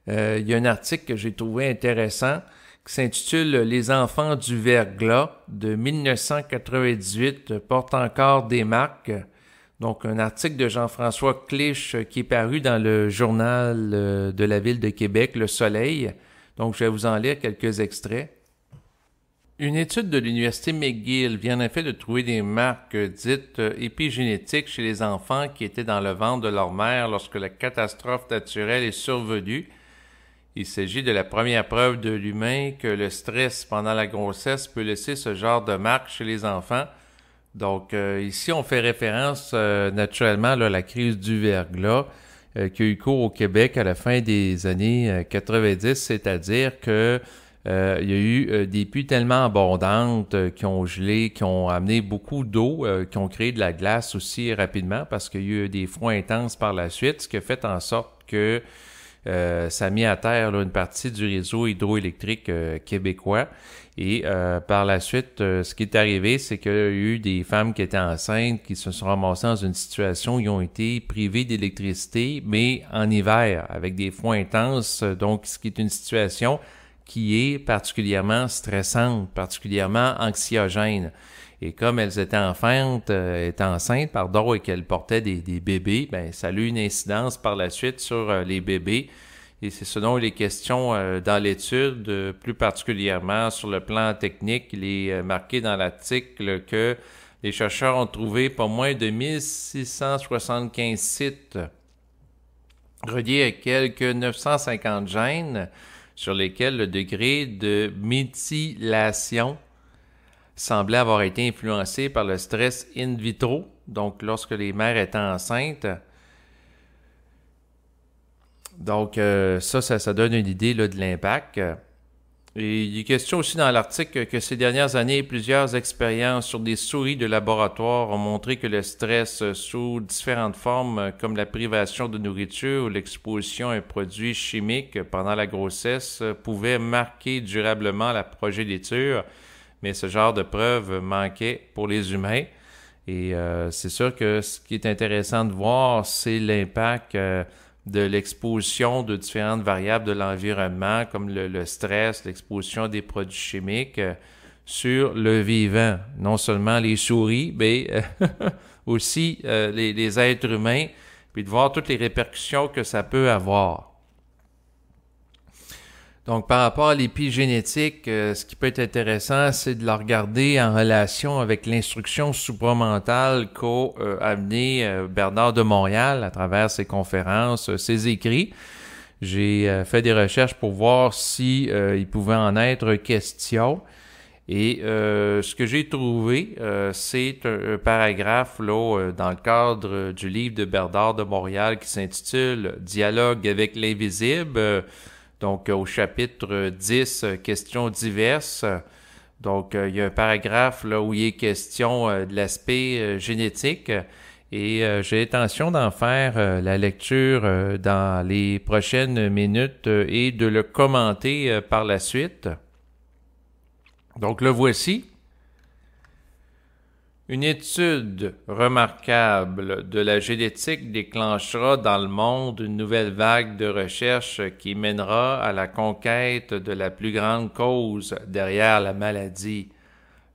euh, il y a un article que j'ai trouvé intéressant qui s'intitule Les enfants du verglas de 1998 portent encore des marques. Donc, un article de Jean-François Clich euh, qui est paru dans le journal de la ville de Québec, Le Soleil. Donc, je vais vous en lire quelques extraits. Une étude de l'Université McGill vient en effet de trouver des marques dites euh, épigénétiques chez les enfants qui étaient dans le ventre de leur mère lorsque la catastrophe naturelle est survenue. Il s'agit de la première preuve de l'humain que le stress pendant la grossesse peut laisser ce genre de marque chez les enfants. Donc euh, ici, on fait référence euh, naturellement à la crise du verglas qui a eu cours au Québec à la fin des années 90, c'est-à-dire que euh, il y a eu euh, des pluies tellement abondantes euh, qui ont gelé, qui ont amené beaucoup d'eau, qui ont créé de la glace aussi rapidement parce qu'il y a eu des froids intenses par la suite, ce qui a fait en sorte que ça a mis à terre une partie du réseau hydroélectrique québécois. Et par la suite, ce qui est arrivé, c'est qu'il y a eu des femmes qui étaient enceintes, qui se sont ramassées dans une situation où ils ont été privées d'électricité, mais en hiver, avec des froids intenses. Donc, ce qui est une situation qui est particulièrement stressante, particulièrement anxiogène. Et comme elles étaient enceintes, euh, étaient enceintes, pardon, et qu'elles portaient des, des, bébés, ben ça a eu une incidence par la suite sur euh, les bébés. Et c'est selon les questions euh, dans l'étude, euh, plus particulièrement sur le plan technique, il est marqué dans l'article que les chercheurs ont trouvé pas moins de 1675 sites reliés à quelques 950 gènes sur lesquels le degré de méthylation semblait avoir été influencé par le stress in vitro, donc lorsque les mères étaient enceintes. Donc euh, ça, ça, ça, donne une idée là, de l'impact il est question aussi dans l'article que ces dernières années, plusieurs expériences sur des souris de laboratoire ont montré que le stress sous différentes formes, comme la privation de nourriture ou l'exposition à un produit chimique pendant la grossesse, pouvait marquer durablement la progéniture, mais ce genre de preuves manquait pour les humains. Et euh, c'est sûr que ce qui est intéressant de voir, c'est l'impact. Euh, de l'exposition de différentes variables de l'environnement, comme le, stress, l'exposition des produits chimiques, euh, sur le vivant, non seulement les souris, mais euh, aussi euh, les, les, êtres humains, puis de voir toutes les répercussions que ça peut avoir. Donc, par rapport à l'épigénétique, euh, ce qui peut être intéressant, c'est de la regarder en relation avec l'instruction supramentale qu'a euh, amené euh, Bernard de Montréal à travers ses conférences, ses écrits. J'ai fait des recherches pour voir si il pouvait en être question. Et ce que j'ai trouvé, c'est un, un, paragraphe là, dans le cadre du livre de Bernard de Montréal qui s'intitule Dialogue avec l'invisible donc, euh, au chapitre 10, euh, questions diverses. Donc, euh, il y a un paragraphe là, où il est question de l'aspect génétique et j'ai l'intention d'en faire la lecture dans les prochaines minutes et de le commenter par la suite. Donc le voici. Une étude remarquable de la génétique déclenchera dans le monde une nouvelle vague de recherche qui mènera à la conquête de la plus grande cause derrière la maladie,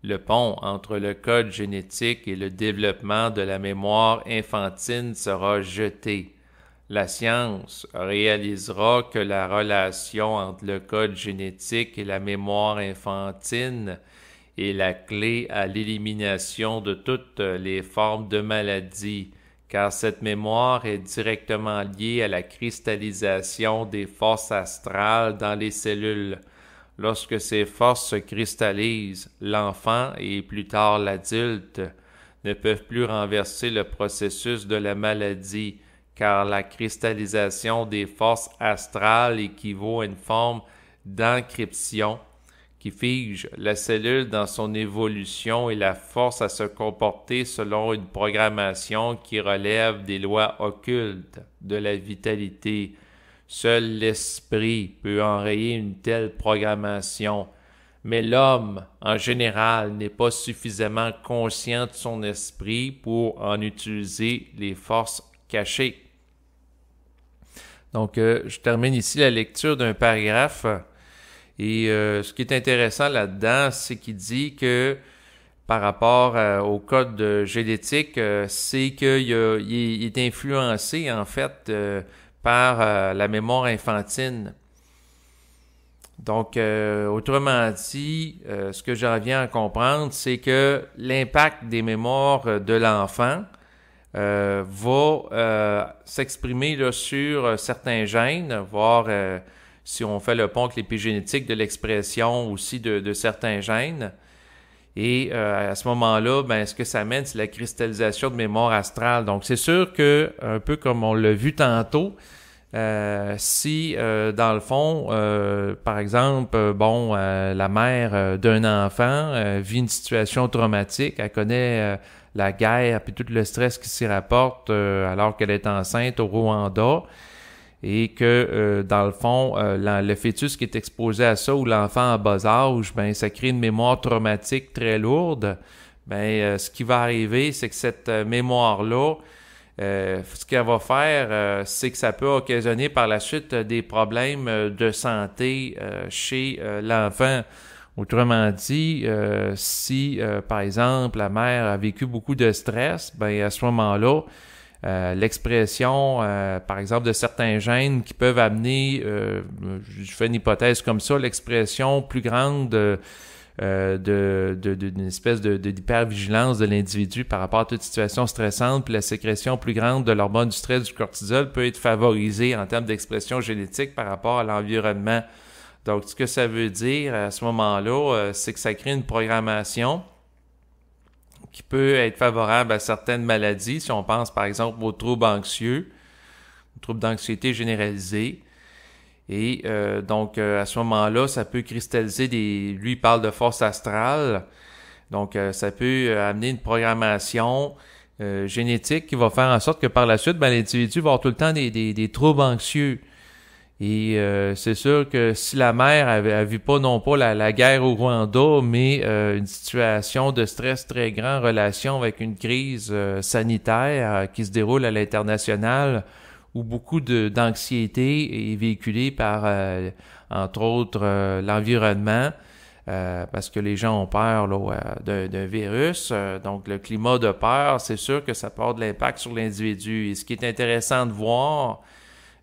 le pont entre le code génétique et le développement de la mémoire infantine sera jeté. La science réalisera que la relation entre le code génétique et la mémoire infantine est la clé à l'élimination de toutes euh, les formes de maladie, car cette mémoire est directement liée à la cristallisation des forces astrales dans les cellules. Lorsque ces forces se cristallisent, l'enfant et plus tard l'adulte ne peuvent plus renverser le processus de la maladie, car la cristallisation des forces astrales équivaut à une forme d'encryption qui fige la cellule dans son évolution et la force à se comporter selon une programmation qui relève des lois occultes de la vitalité. Seul l'esprit peut enrayer une telle programmation, mais l'homme, en général, n'est pas suffisamment conscient de son esprit pour en utiliser les forces cachées. Donc, euh, je termine ici la lecture d'un paragraphe et euh, ce qui est intéressant là-dedans, c'est qu'il dit que par rapport euh, au code génétique, euh, c'est qu'il est influencé en fait par la mémoire infantine. Donc, autrement dit, ce que j'en viens à comprendre, c'est que l'impact des mémoires de l'enfant va s'exprimer sur certains gènes, voire si on fait le pont avec l'épigénétique de l'expression aussi de, certains gènes. Et euh, à ce moment-là, ben, ce que ça mène, c'est la cristallisation de mémoire astrale. Donc, c'est sûr que, un peu comme on l'a vu tantôt, euh, si, euh, dans le fond, par exemple, bon, la mère d'un enfant vit une situation traumatique, elle connaît la guerre puis tout le stress qui s'y rapporte alors qu'elle est enceinte au Rwanda, et que euh, dans le fond, euh, le fœtus qui est exposé à ça ou l'enfant à bas âge, ben, ça crée une mémoire traumatique très lourde. Ben, euh, ce qui va arriver, c'est que cette mémoire-là, ce qu'elle va faire, c'est que ça peut occasionner par la suite des problèmes de santé chez l'enfant. Autrement dit, si par exemple la mère a vécu beaucoup de stress, ben à ce moment-là, euh, l'expression, euh, par exemple, de certains gènes qui peuvent amener, euh, je fais une hypothèse comme ça, l'expression plus grande de, d'une espèce de, d'hypervigilance de l'individu par rapport à toute situation stressante, puis la sécrétion plus grande de l'hormone du stress du cortisol peut être favorisée en termes d'expression génétique par rapport à l'environnement. Donc, ce que ça veut dire à ce moment-là, c'est que ça crée une programmation qui peut être favorable à certaines maladies. Si on pense par exemple aux troubles anxieux, aux troubles d'anxiété généralisée. Et euh, donc euh, à ce moment-là, ça peut cristalliser des. Lui parle de force astrale. Donc euh, ça peut amener une programmation génétique qui va faire en sorte que par la suite, ben, l'individu va avoir tout le temps des troubles anxieux. Et euh, c'est sûr que si la mère avait, vu pas non pas la, guerre au Rwanda, mais euh, une situation de stress très grand en relation avec une crise euh, sanitaire qui se déroule à l'international, où beaucoup d'anxiété est véhiculée par, entre autres, l'environnement, parce que les gens ont peur d'un virus. donc le climat de peur, c'est sûr que ça porte de l'impact sur l'individu. Et ce qui est intéressant de voir,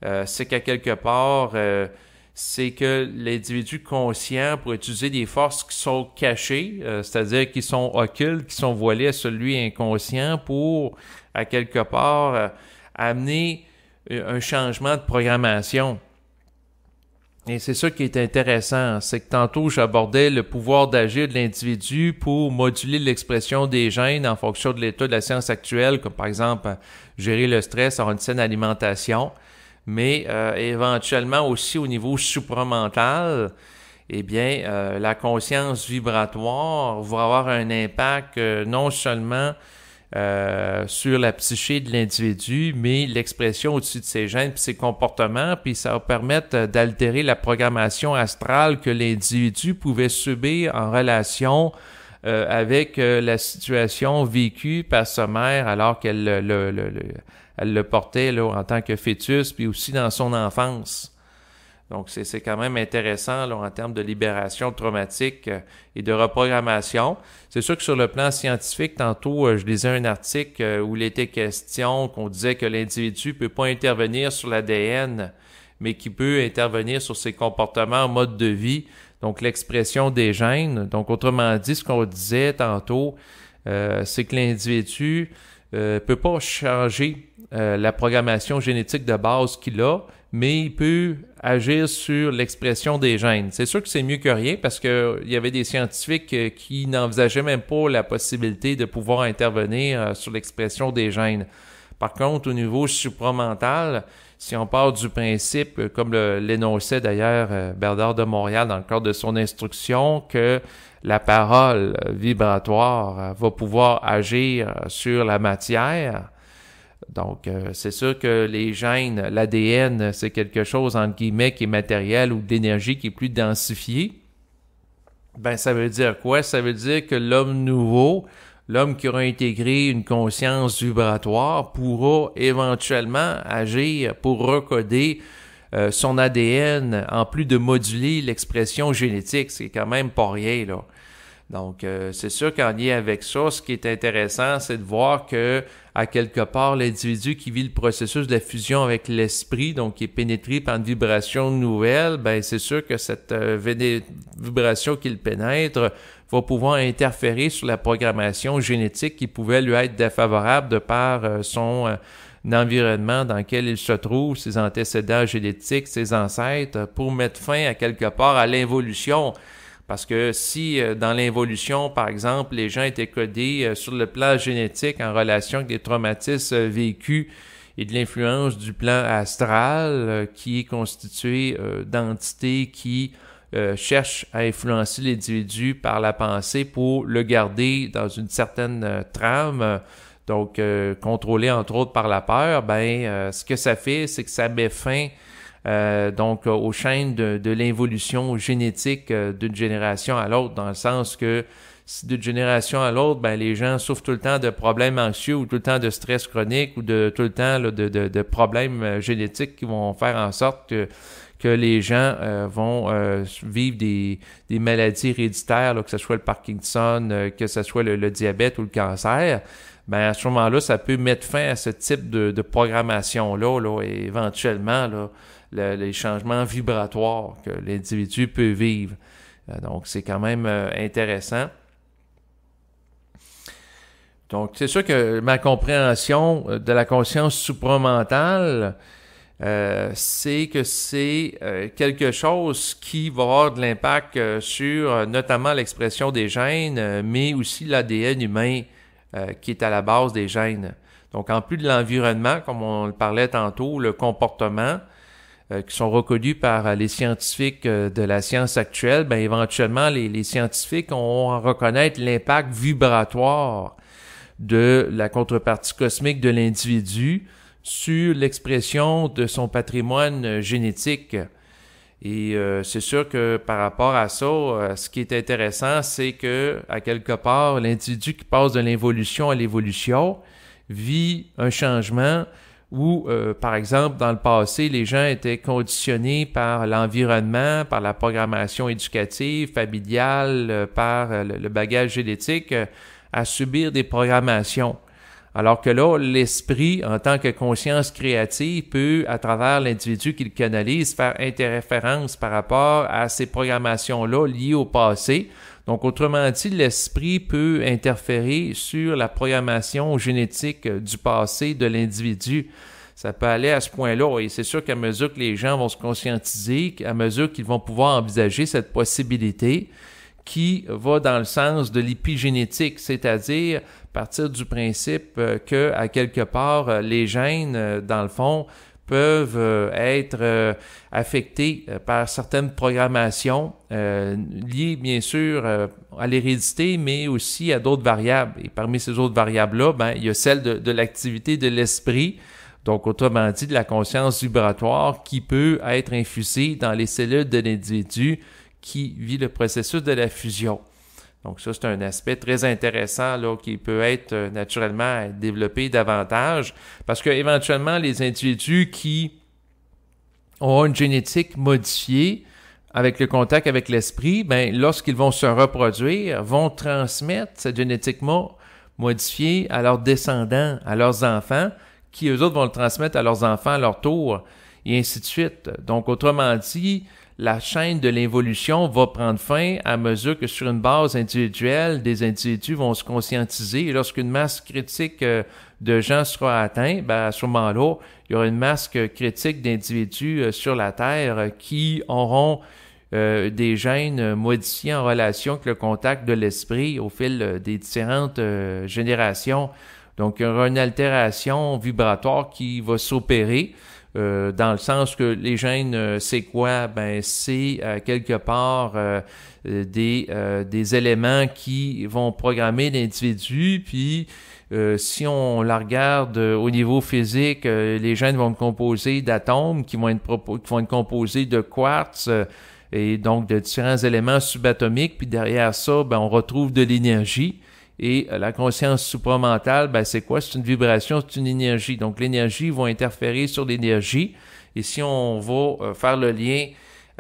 euh, c'est qu'à quelque part, euh, c'est que l'individu conscient pourrait utiliser des forces qui sont cachées, euh, c'est-à-dire qui sont occultes, qui sont voilées à celui inconscient pour, à quelque part, amener un changement de programmation. Et c'est ça qui est intéressant, c'est que tantôt j'abordais le pouvoir d'agir de l'individu pour moduler l'expression des gènes en fonction de l'état de la science actuelle, comme par exemple gérer le stress, en une saine alimentation mais euh, éventuellement aussi au niveau supramental, eh bien, euh, la conscience vibratoire va avoir un impact euh, non seulement euh, sur la psyché de l'individu, mais l'expression au-dessus de ses gènes, puis ses comportements, puis ça va permettre d'altérer la programmation astrale que l'individu pouvait subir en relation avec la situation vécue par sa mère alors qu'elle le elle le portait là, en tant que fœtus, puis aussi dans son enfance. Donc, c'est quand même intéressant là, en termes de libération traumatique euh, et de reprogrammation. C'est sûr que sur le plan scientifique, tantôt, euh, je lisais un article euh, où il était question qu'on disait que l'individu peut pas intervenir sur l'ADN, mais qui peut intervenir sur ses comportements, mode de vie, donc l'expression des gènes. Donc, autrement dit, ce qu'on disait tantôt, c'est que l'individu peut pas changer euh, la programmation génétique de base qu'il a, mais il peut agir sur l'expression des gènes. C'est sûr que c'est mieux que rien parce qu'il euh, y avait des scientifiques euh, qui n'envisageaient même pas la possibilité de pouvoir intervenir sur l'expression des gènes. Par contre, au niveau supramental, si on part du principe, comme l'énonçait d'ailleurs Bernard de Montréal dans le cadre de son instruction, que la parole vibratoire va pouvoir agir sur la matière, donc, euh, c'est sûr que les gènes, l'ADN, c'est quelque chose, entre guillemets, qui est matériel ou d'énergie qui est plus densifié. Ben, ça veut dire quoi? Ça veut dire que l'homme nouveau, l'homme qui aura intégré une conscience vibratoire, pourra éventuellement agir pour recoder euh, son ADN en plus de moduler l'expression génétique. C'est quand même pas rien, là. Donc, euh, c'est sûr qu'en lien avec ça, ce qui est intéressant, c'est de voir que, à quelque part, l'individu qui vit le processus de fusion avec l'esprit, donc qui est pénétré par une vibration nouvelle, ben c'est sûr que cette euh, vibration vibration qu'il pénètre va pouvoir interférer sur la programmation génétique qui pouvait lui être défavorable de par euh, son environnement dans lequel il se trouve, ses antécédents génétiques, ses ancêtres, pour mettre fin à quelque part à l'évolution. Parce que si euh, dans l'involution, par exemple, les gens étaient codés euh, sur le plan génétique en relation avec des traumatismes euh, vécus et de l'influence du plan astral qui est constitué d'entités qui cherchent à influencer l'individu par la pensée pour le garder dans une certaine trame, donc contrôlé entre autres par la peur, ben ce que ça fait, c'est que ça met fin euh, donc euh, au chaîne de, de génétique euh, d'une génération à l'autre, dans le sens que d'une génération à l'autre, ben, les gens souffrent tout le temps de problèmes anxieux ou tout le temps de stress chronique ou de tout le temps de, problèmes génétiques qui vont faire en sorte que, que les gens vont vivre des, des, maladies héréditaires, que ce soit le Parkinson, que ce soit le, diabète ou le cancer. Ben, à ce moment-là, ça peut mettre fin à ce type de, de programmation-là là, éventuellement. Là les changements vibratoires que l'individu peut vivre. Euh, donc, c'est quand même euh, intéressant. Donc, c'est sûr que ma compréhension euh, de la conscience supramentale, c'est que c'est quelque chose qui va avoir de l'impact sur notamment l'expression des gènes, mais aussi l'ADN humain qui est à la base des gènes. Donc, en plus de l'environnement, comme on le parlait tantôt, le comportement, euh, qui sont reconnus par euh, les scientifiques euh, de la science actuelle, ben éventuellement les, scientifiques ont à reconnaître l'impact vibratoire de la contrepartie cosmique de l'individu sur l'expression de son patrimoine génétique. Et c'est sûr que par rapport à ça, ce qui est intéressant, c'est que, à quelque part, l'individu qui passe de l'involution à l'évolution vit un changement où, euh, par exemple, dans le passé, les gens étaient conditionnés par l'environnement, par la programmation éducative, familiale, euh, par euh, le bagage génétique, à subir des programmations. Alors que là, l'esprit, en tant que conscience créative, peut, à travers l'individu qu'il canalise, faire interréférence par rapport à ces programmations-là liées au passé donc, autrement dit, l'esprit peut interférer sur la programmation génétique euh, du passé de l'individu. Ça peut aller à ce point-là. Et c'est sûr qu'à mesure que les gens vont se conscientiser, à mesure qu'ils vont pouvoir envisager cette possibilité, qui va dans le sens de l'épigénétique, c'est-à-dire partir du principe euh, que, à quelque part, euh, les gènes, dans le fond, peuvent euh, être euh, affectés euh, par certaines programmations liées bien sûr à l'hérédité, mais aussi à d'autres variables. Et parmi ces autres variables-là, ben, il y a celle de, de l'activité de l'esprit, donc autrement dit de la conscience vibratoire qui peut être infusée dans les cellules de l'individu qui vit le processus de la fusion. Donc ça, c'est un aspect très intéressant là, qui peut être euh, naturellement développé davantage parce que éventuellement les individus qui ont une génétique modifiée avec le contact avec l'esprit, ben, lorsqu'ils vont se reproduire, vont transmettre cette génétique modifiée à leurs descendants, à leurs enfants, qui eux autres vont le transmettre à leurs enfants à leur tour, et ainsi de suite. Donc, autrement dit, la chaîne de l'évolution va prendre fin à mesure que sur une base individuelle, des individus vont se conscientiser. Et lorsqu'une masse critique euh, de gens sera atteinte, ben, à ce moment-là, il y aura une masse critique d'individus euh, sur la Terre euh, qui auront des gènes modifiés en relation avec le contact de l'esprit au fil des différentes générations. Donc, il y aura une altération vibratoire qui va s'opérer. Euh, dans le sens que les gènes, euh, c'est quoi? Ben, c'est euh, quelque part des, des éléments qui vont programmer l'individu, puis si on la regarde au niveau physique, les gènes vont être composés d'atomes qui vont être, qui vont être composés de quartz et donc de différents éléments subatomiques. Puis derrière ça, ben, on retrouve de l'énergie. Et euh, la conscience supramentale, ben, c'est quoi? C'est une vibration, c'est une énergie. Donc l'énergie va interférer sur l'énergie. Et si on va euh, faire le lien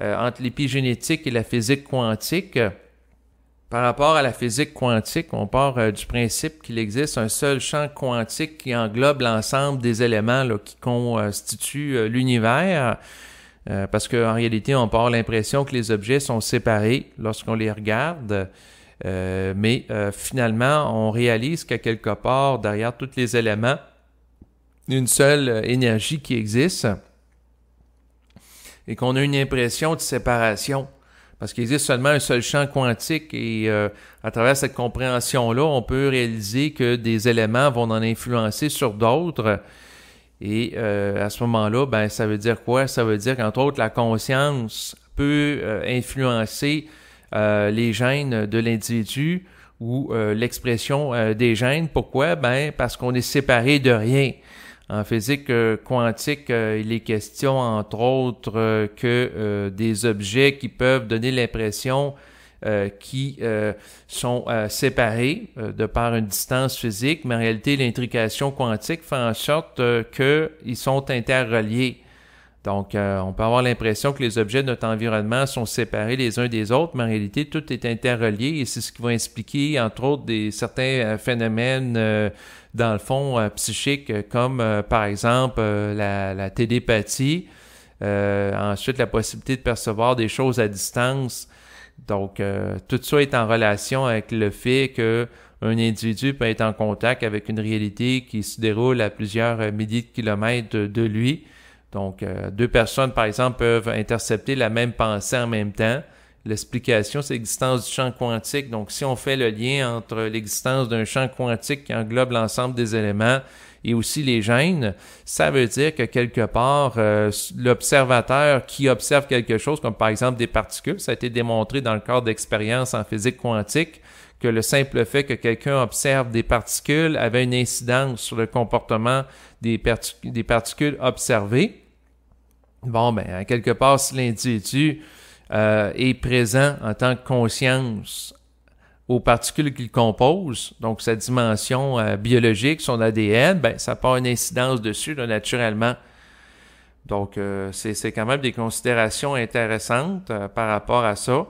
euh, entre l'épigénétique et la physique quantique, par rapport à la physique quantique, on part du principe qu'il existe un seul champ quantique qui englobe l'ensemble des éléments qui constituent l'univers. parce qu'en réalité, on part l'impression que les objets sont séparés lorsqu'on les regarde. Euh, mais euh, finalement, on réalise qu'à quelque part, derrière tous les éléments, une seule euh, énergie qui existe et qu'on a une impression de séparation parce qu'il existe seulement un seul champ quantique et à travers cette compréhension-là, on peut réaliser que des éléments vont en influencer sur d'autres. Et à ce moment-là, ben, ça veut dire quoi? Ça veut dire qu'entre autres, la conscience peut influencer euh, les gènes de l'individu ou euh, l'expression euh, des gènes. Pourquoi? Ben, parce qu'on est séparé de rien. En physique quantique, il est question, entre autres, que des objets qui peuvent donner l'impression qui sont séparés de par une distance physique, mais en réalité, l'intrication quantique fait en sorte qu'ils sont interreliés. Donc, euh, on peut avoir l'impression que les objets de notre environnement sont séparés les uns des autres, mais en réalité, tout est interrelié et c'est ce qui va expliquer, entre autres, des, certains euh, phénomènes, euh, dans le fond, psychique, psychiques, comme par exemple la, télépathie, ensuite la possibilité de percevoir des choses à distance. Donc, tout ça est en relation avec le fait qu'un individu peut être en contact avec une réalité qui se déroule à plusieurs milliers de kilomètres de lui donc, euh, deux personnes, par exemple, peuvent intercepter la même pensée en même temps. L'explication, c'est l'existence du champ quantique. Donc, si on fait le lien entre l'existence d'un champ quantique qui englobe l'ensemble des éléments et aussi les gènes, ça veut dire que quelque part, euh, l'observateur qui observe quelque chose, comme par exemple des particules, ça a été démontré dans le cadre d'expériences en physique quantique, que le simple fait que quelqu'un observe des particules avait une incidence sur le comportement des particules observées. Bon, ben, à quelque part, si l'individu euh, est présent en tant que conscience aux particules qu'il compose, donc sa dimension euh, biologique, son ADN, ben, ça pas une incidence dessus, naturellement. Donc, euh, c'est quand même des considérations intéressantes par rapport à ça.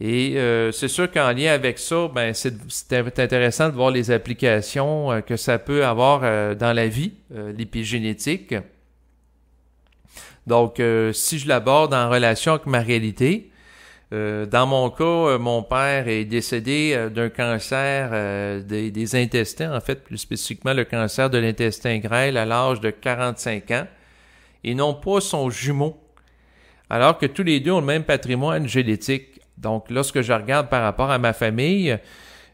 Et c'est sûr qu'en lien avec ça, ben, c'est intéressant de voir les applications que ça peut avoir dans la vie, l'épigénétique. Donc, euh, si je l'aborde en relation avec ma réalité, euh, dans mon cas, euh, mon père est décédé d'un cancer des, intestins, en fait, plus spécifiquement le cancer de l'intestin grêle à l'âge de 45 ans, et non pas son jumeau, alors que tous les deux ont le même patrimoine génétique. Donc, lorsque je regarde par rapport à ma famille,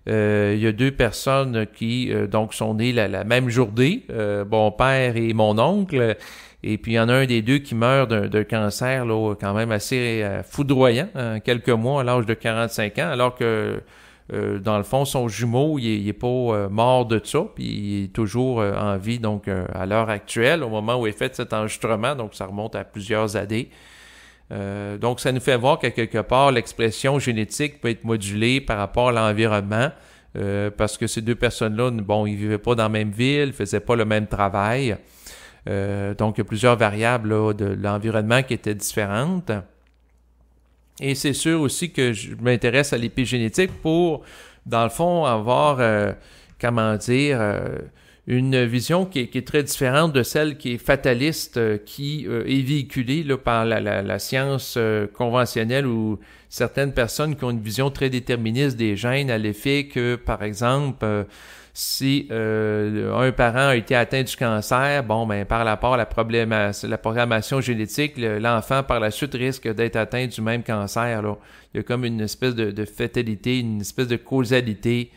il y a deux personnes qui donc sont nées la, la même journée, mon père et mon oncle, et puis, il y en a un des deux qui meurt d'un cancer là, quand même assez euh, foudroyant, quelques mois à l'âge de 45 ans, alors que, euh, dans le fond, son jumeau, il n'est pas euh, mort de ça, puis il est toujours en vie, donc à l'heure actuelle, au moment où est fait cet enregistrement, donc ça remonte à plusieurs années. donc, ça nous fait voir que quelque part, l'expression génétique peut être modulée par rapport à l'environnement. parce que ces deux personnes-là, bon, ils vivaient pas dans la même ville, faisaient pas le même travail. Euh, donc, il y a plusieurs variables de l'environnement qui étaient différentes. Et c'est sûr aussi que je m'intéresse à l'épigénétique pour, dans le fond, avoir, euh, comment dire, euh, une vision qui est, très différente de celle qui est fataliste, qui est véhiculée par la, science conventionnelle ou certaines personnes qui ont une vision très déterministe des gènes à l'effet que, par exemple, si euh, un parent a été atteint du cancer, bon, ben, par rapport à la, la programmation génétique, l'enfant par la suite risque d'être atteint du même cancer. Il y a comme une espèce de, fatalité, une espèce de causalité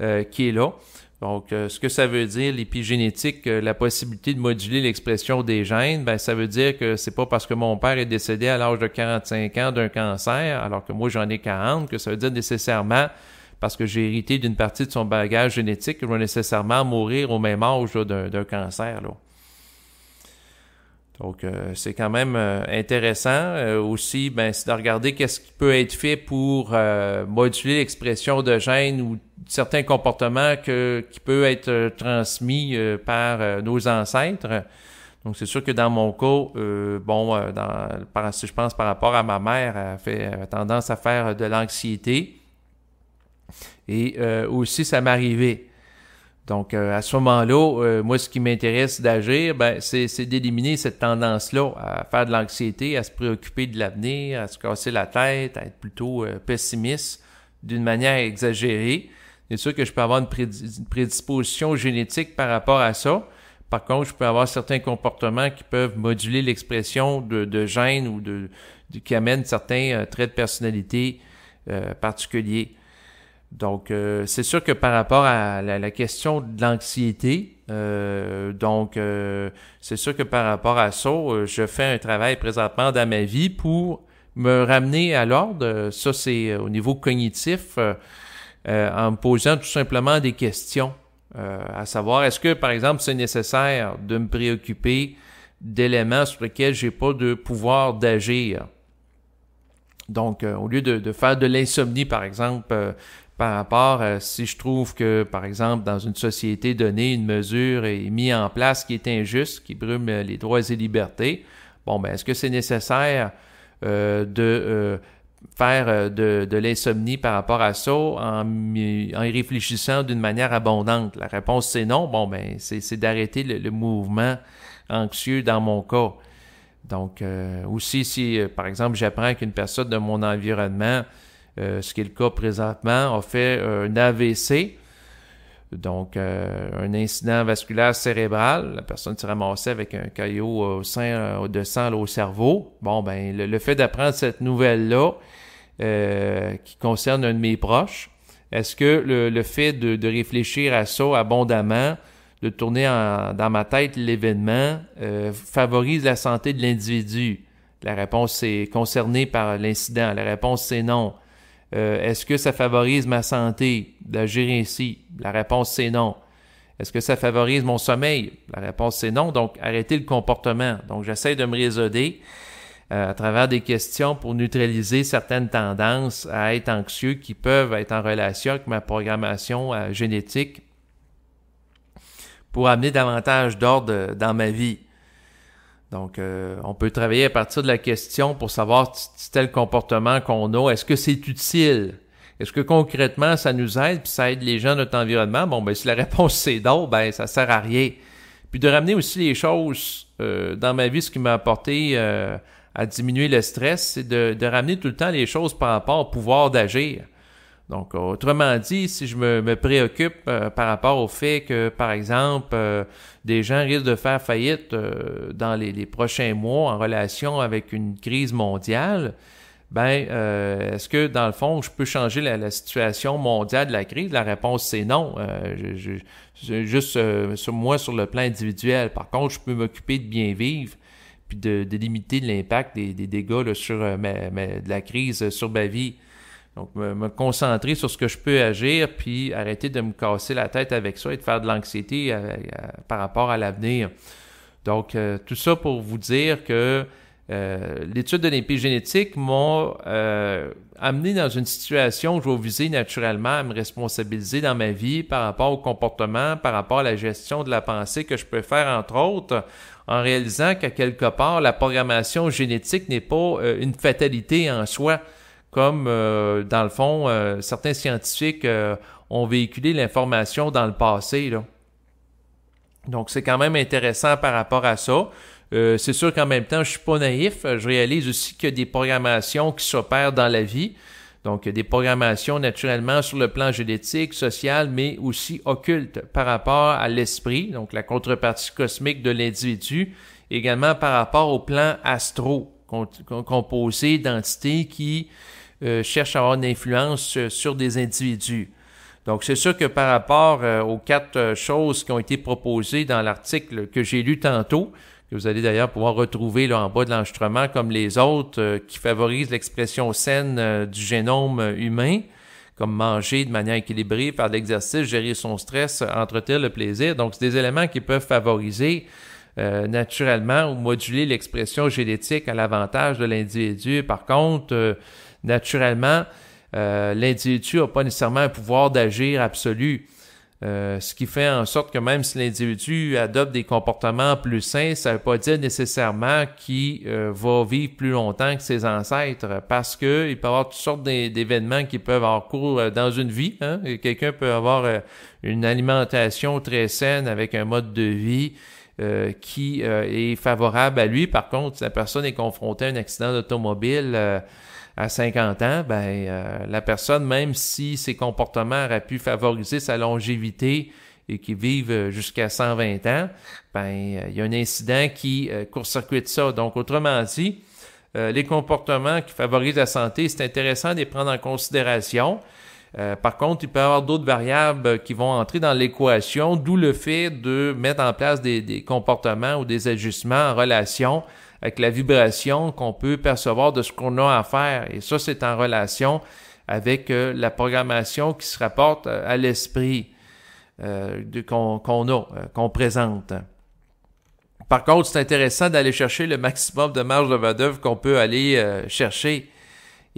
euh, qui est là. Donc, euh, ce que ça veut dire, l'épigénétique, la possibilité de moduler l'expression des gènes, ben, ça veut dire que c'est pas parce que mon père est décédé à l'âge de 45 ans d'un cancer, alors que moi j'en ai 40, que ça veut dire nécessairement parce que j'ai hérité d'une partie de son bagage génétique, je vais nécessairement mourir au même âge d'un cancer. Là. Donc, euh, c'est quand même euh, intéressant. Euh, aussi, ben, de regarder qu'est-ce qui peut être fait pour moduler l'expression de gènes ou certains comportements qui peuvent être transmis par nos ancêtres. Donc, c'est sûr que dans mon cas, bon, dans, je pense par rapport à ma mère, fait, tendance à faire de l'anxiété. Et euh, aussi, ça m'arrivait. Donc, euh, à ce moment-là, euh, moi, ce qui m'intéresse d'agir, ben, c'est, d'éliminer cette tendance-là à faire de l'anxiété, à se préoccuper de l'avenir, à se casser la tête, à être plutôt pessimiste d'une manière exagérée. C'est sûr que je peux avoir une, prédisposition génétique par rapport à ça. Par contre, je peux avoir certains comportements qui peuvent moduler l'expression de, de, gènes ou de, de, qui amènent certains traits de personnalité particuliers. Donc, euh, c'est sûr que par rapport à la, question de l'anxiété, euh, donc euh, c'est sûr que par rapport à ça, je fais un travail présentement dans ma vie pour me ramener à l'ordre. Ça, c'est au niveau cognitif, en me posant tout simplement des questions, à savoir est-ce que, par exemple, c'est nécessaire de me préoccuper d'éléments sur lesquels j'ai pas de pouvoir d'agir. Donc, au lieu de, de, faire de l'insomnie, par exemple, par rapport à euh, si je trouve que, par exemple, dans une société donnée, une mesure est mise en place qui est injuste, qui brume euh, les droits et libertés. Bon, ben, est-ce que c'est nécessaire euh, de faire de, l'insomnie par rapport à ça en, y réfléchissant d'une manière abondante? La réponse, c'est non. Bon, ben, c'est d'arrêter le, mouvement anxieux dans mon cas. Donc, aussi, si, par exemple, j'apprends qu'une personne de mon environnement euh, ce qui est le cas présentement, a fait un AVC, donc euh, un incident vasculaire cérébral. La personne s'est ramassée avec un caillot au sein, euh, de sang au cerveau. Bon, ben le, fait d'apprendre cette nouvelle-là, qui concerne un de mes proches. Est-ce que le, fait de, réfléchir à ça abondamment, de tourner dans ma tête l'événement, favorise la santé de l'individu? La réponse est concernée par l'incident. La réponse c'est non. Euh, est-ce que ça favorise ma santé d'agir ainsi? La réponse, c'est non. Est-ce que ça favorise mon sommeil? La réponse, c'est non. Donc, arrêtez le comportement. Donc, j'essaie de me résoder euh, à travers des questions pour neutraliser certaines tendances à être anxieux qui peuvent être en relation avec ma programmation euh, génétique pour amener davantage d'ordre dans ma vie. Donc, euh, on peut travailler à partir de la question pour savoir si tel comportement qu'on a, est-ce que c'est utile? Est-ce que concrètement, ça nous aide, puis ça aide les gens de notre environnement? Bon, ben si la réponse c'est non, ben ça sert à rien. Puis de ramener aussi les choses euh, dans ma vie, ce qui m'a apporté euh, à diminuer le stress, c'est de, de, ramener tout le temps les choses par rapport au pouvoir d'agir. Donc, autrement dit, si je me, préoccupe euh, par rapport au fait que, par exemple, euh, des gens risquent de faire faillite euh, dans les, prochains mois en relation avec une crise mondiale, ben, est-ce que, dans le fond, je peux changer la, situation mondiale de la crise? La réponse, c'est non. Je, juste sur moi, sur le plan individuel. Par contre, je peux m'occuper de bien vivre puis de, limiter l'impact des, dégâts sur de la crise sur ma vie. Donc, me, concentrer sur ce que je peux agir, puis arrêter de me casser la tête avec ça et de faire de l'anxiété euh, euh, par rapport à l'avenir. Donc, euh, tout ça pour vous dire que l'étude de l'épigénétique m'a amené dans une situation où je vais viser naturellement à me responsabiliser dans ma vie par rapport au comportement, par rapport à la gestion de la pensée que je peux faire, entre autres, en réalisant qu'à quelque part, la programmation génétique n'est pas une fatalité en soi comme euh, dans le fond, euh, certains scientifiques euh, ont véhiculé l'information dans le passé. Donc c'est quand même intéressant par rapport à ça. c'est sûr qu'en même temps, je suis pas naïf. Je réalise aussi qu'il y a des programmations qui s'opèrent dans la vie. Donc, il y a des programmations naturellement sur le plan génétique, social, mais aussi occulte par rapport à l'esprit, donc la contrepartie cosmique de l'individu, également par rapport au plan astro, composé d'entités qui euh, cherchent à avoir une influence euh, sur des individus. Donc, c'est sûr que par rapport euh, aux quatre choses qui ont été proposées dans l'article que j'ai lu tantôt, que vous allez d'ailleurs pouvoir retrouver là, en bas de l'enregistrement, comme les autres, qui favorisent l'expression saine du génome humain, comme manger de manière équilibrée, faire de l'exercice, gérer son stress, entretenir le plaisir. Donc, c'est des éléments qui peuvent favoriser euh, naturellement ou moduler l'expression génétique à l'avantage de l'individu. Par contre, euh, naturellement, euh, l'individu n'a pas nécessairement un pouvoir d'agir absolu. ce qui fait en sorte que même si l'individu adopte des comportements plus sains, ça ne veut pas dire nécessairement qu'il va vivre plus longtemps que ses ancêtres, parce qu'il peut y avoir toutes sortes d'événements qui peuvent avoir cours dans une vie. Hein. Quelqu'un peut avoir une alimentation très saine avec un mode de vie euh, qui euh, est favorable à lui. Par contre, si la personne est confrontée à un accident d'automobile euh, à 50 ans, ben la personne, même si ses comportements auraient pu favoriser sa longévité et qu'il vivent jusqu'à 120 ans, ben il y a un incident qui court-circuite ça. Donc, autrement dit, les comportements qui favorisent la santé, c'est intéressant de les prendre en considération. Euh, par contre, il peut y avoir d'autres variables qui vont entrer dans l'équation, d'où le fait de mettre en place des, comportements ou des ajustements en relation avec la vibration qu'on peut percevoir de ce qu'on a à faire. Et ça, c'est en relation avec euh, la programmation qui se rapporte euh, à l'esprit qu'on a, qu'on présente. Par contre, c'est intéressant d'aller chercher le maximum de marge de manœuvre qu'on peut aller chercher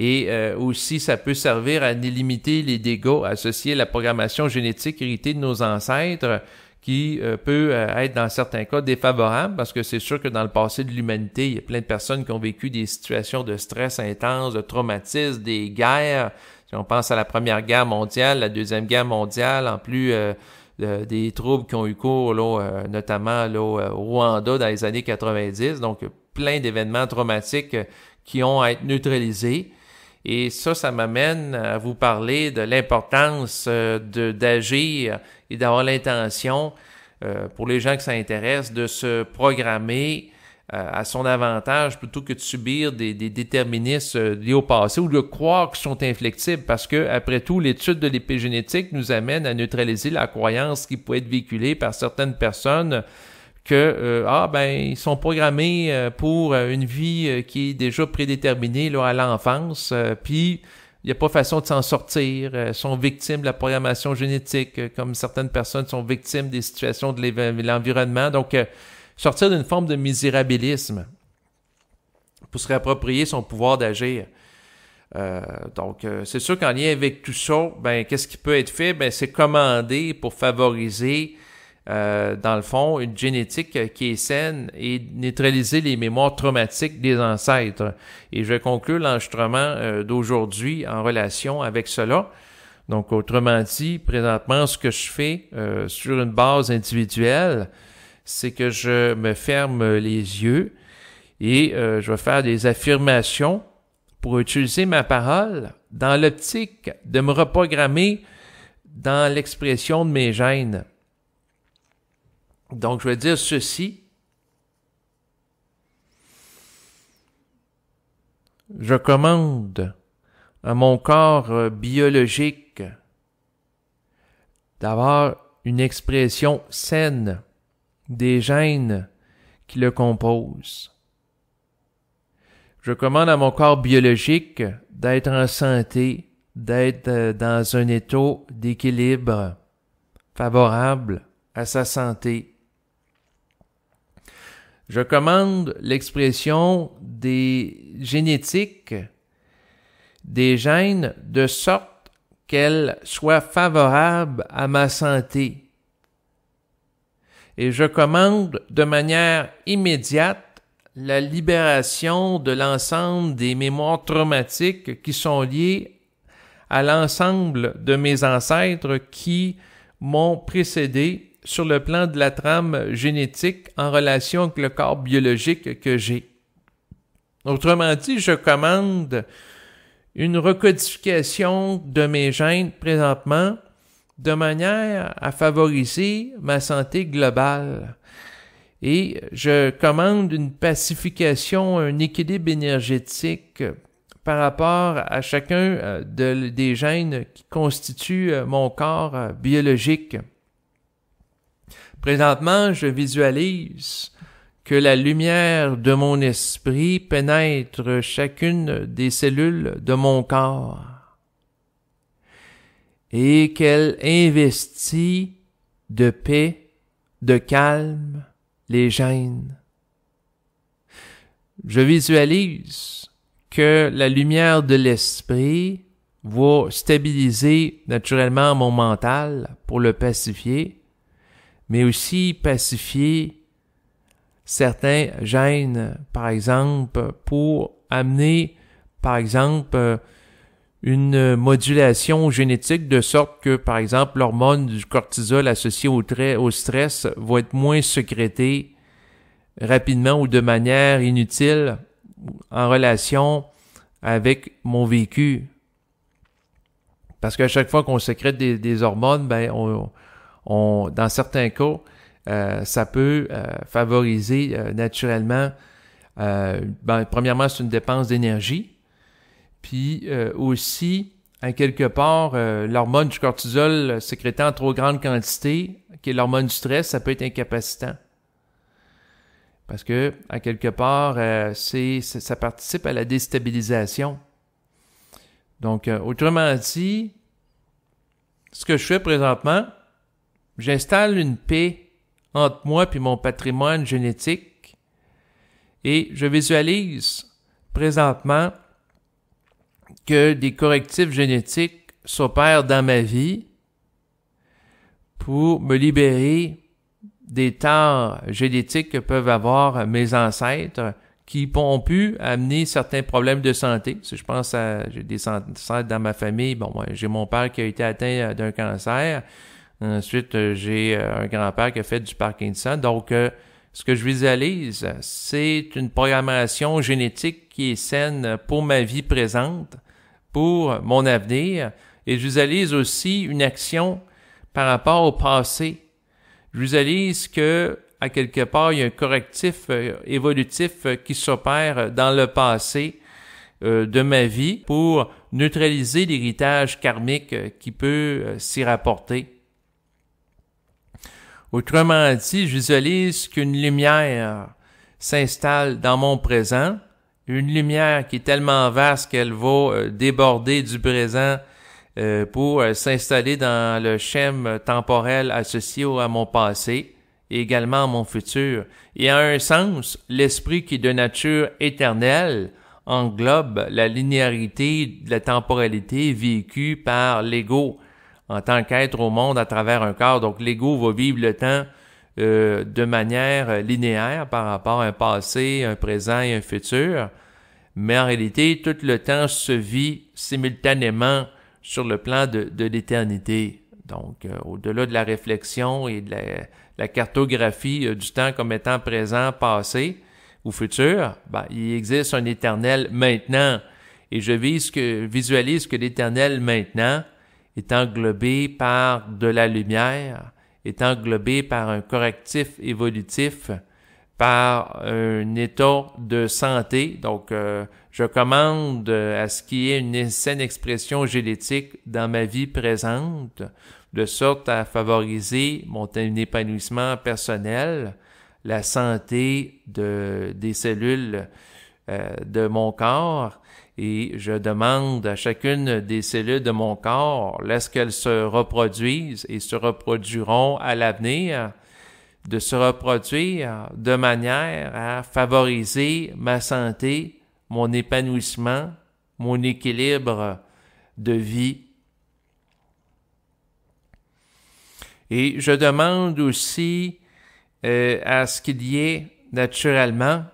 et euh, aussi ça peut servir à délimiter les dégâts associés à la programmation génétique héritée de nos ancêtres qui euh, peut euh, être dans certains cas défavorable parce que c'est sûr que dans le passé de l'humanité, il y a plein de personnes qui ont vécu des situations de stress intense, de traumatisme, des guerres. Si on pense à la Première Guerre mondiale, la Deuxième Guerre mondiale, en plus des troubles qui ont eu cours, là, notamment là, au Rwanda dans les années 90, donc plein d'événements traumatiques qui ont à être neutralisés. Et ça, ça m'amène à vous parler de l'importance euh, de d'agir et d'avoir l'intention, euh, pour les gens que ça intéresse, de se programmer euh, à son avantage plutôt que de subir des, déterministes liés au passé ou de croire qu'ils sont inflexibles parce que, après tout, l'étude de l'épigénétique nous amène à neutraliser la croyance qui peut être véhiculée par certaines personnes que euh, ah ben ils sont programmés euh, pour euh, une vie qui est déjà prédéterminée là, à l'enfance, puis il n'y a pas façon de s'en sortir, sont victimes de la programmation génétique, comme certaines personnes sont victimes des situations de l'environnement. Donc sortir d'une forme de misérabilisme pour se réapproprier son pouvoir d'agir. donc, c'est sûr qu'en lien avec tout ça, ben, qu'est-ce qui peut être fait? Ben, c'est commander pour favoriser euh, dans le fond, une génétique euh, qui est saine et neutraliser les mémoires traumatiques des ancêtres. Et je vais conclure l'enregistrement euh, d'aujourd'hui en relation avec cela. Donc, autrement dit, présentement, ce que je fais sur une base individuelle, c'est que je me ferme les yeux et je vais faire des affirmations pour utiliser ma parole dans l'optique de me reprogrammer dans l'expression de mes gènes. Donc, je vais dire ceci. Je commande à mon corps biologique d'avoir une expression saine des gènes qui le composent. Je commande à mon corps biologique d'être en santé, d'être euh, dans un état d'équilibre favorable à sa santé. Je commande l'expression des génétiques des gènes de sorte qu'elles soient favorables à ma santé. Et je commande de manière immédiate la libération de l'ensemble des mémoires traumatiques qui sont liées à l'ensemble de mes ancêtres qui m'ont précédé sur le plan de la trame génétique en relation avec le corps biologique que j'ai. Autrement dit, je commande une recodification de mes gènes présentement de manière à favoriser ma santé globale. Et je commande une pacification, un équilibre énergétique par rapport à chacun euh, des gènes qui constituent euh, mon corps euh, biologique. Présentement, je visualise que la lumière de mon esprit pénètre chacune des cellules de mon corps et qu'elle investit de paix, de calme les gènes. Je visualise que la lumière de l'esprit va stabiliser naturellement mon mental pour le pacifier mais aussi pacifier certains gènes, par exemple, pour amener, par exemple, une modulation génétique de sorte que, par exemple, l'hormone du cortisol associée au, stress va être moins sécrétée rapidement ou de manière inutile en relation avec mon vécu. Parce qu'à chaque fois qu'on sécrète des, des hormones, ben, on, dans certains cas, euh, ça peut euh, favoriser euh, naturellement, ben, premièrement, c'est une dépense d'énergie, puis aussi, à quelque part, l'hormone du cortisol sécrétant en trop grande quantité, qui est l'hormone du stress, ça peut être incapacitant. Parce que, à quelque part, c'est, ça participe à la déstabilisation. Donc, autrement dit, ce que je fais présentement, J'installe une paix entre moi puis mon patrimoine génétique et je visualise présentement que des correctifs génétiques s'opèrent dans ma vie pour me libérer des torts génétiques que peuvent avoir mes ancêtres qui ont pu amener certains problèmes de santé. Si je pense à, j'ai des ancêtres dans ma famille, bon, j'ai mon père qui a été atteint euh, d'un cancer. Ensuite, euh, j'ai euh, un grand-père qui a fait du Parkinson. Donc, euh, ce que je visualise, c'est une programmation génétique qui est saine pour ma vie présente, pour mon avenir. Et je visualise aussi une action par rapport au passé. Je visualise que, à quelque part, il y a un correctif évolutif qui s'opère dans le passé de ma vie pour neutraliser l'héritage karmique qui peut s'y rapporter. Autrement dit, visualise qu'une lumière s'installe dans mon présent, une lumière qui est tellement vaste qu'elle va euh, déborder du présent euh, pour euh, s'installer dans le schème temporel associé à mon passé et également à mon futur. Et à un sens, l'esprit qui est de nature éternelle englobe la linéarité de la temporalité vécue par l'ego en tant qu'être au monde à travers un corps. Donc l'ego va vivre le temps euh, de manière euh, linéaire par rapport à un passé, un présent et un futur. Mais en réalité, tout le temps se vit simultanément sur le plan de, l'éternité. Donc, euh, au-delà de la réflexion et de la, cartographie du temps comme étant présent, passé ou futur, ben, il existe un éternel maintenant. Et je ce que, visualise que l'éternel maintenant, est englobé par de la lumière, est englobé par un correctif évolutif, par un état de santé. Donc, euh, je commande euh, à ce qu'il y ait une saine expression génétique dans ma vie présente, de sorte à favoriser mon épanouissement personnel, la santé des cellules euh, de mon corps et je demande à chacune des cellules de mon corps, laisse qu'elles se reproduisent et se reproduiront à l'avenir, de se reproduire de manière à favoriser ma santé, mon épanouissement, mon équilibre de vie. Et je demande aussi euh, à ce qu'il y ait naturellement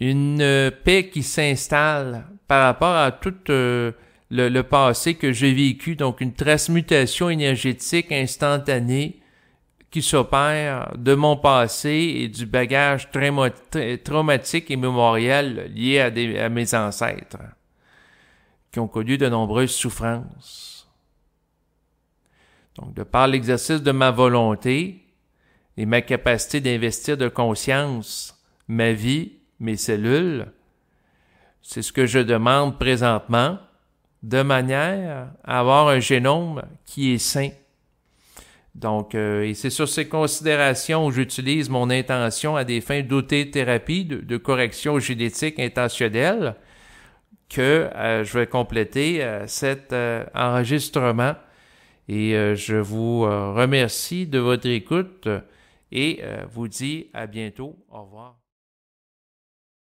une euh, paix qui s'installe par rapport à tout euh, le, passé que j'ai vécu, donc une transmutation énergétique instantanée qui s'opère de mon passé et du bagage traumatique et mémoriel lié à, à mes ancêtres, qui ont connu de nombreuses souffrances. Donc, de par l'exercice de ma volonté et ma capacité d'investir de conscience ma vie, mes cellules. C'est ce que je demande présentement, de manière à avoir un génome qui est sain. Donc, euh, et c'est sur ces considérations où j'utilise mon intention à des fins d'autothérapie, de, de correction génétique intentionnelle, que euh, je vais compléter euh, cet enregistrement. Et je vous remercie de votre écoute et vous dis à bientôt. Au revoir.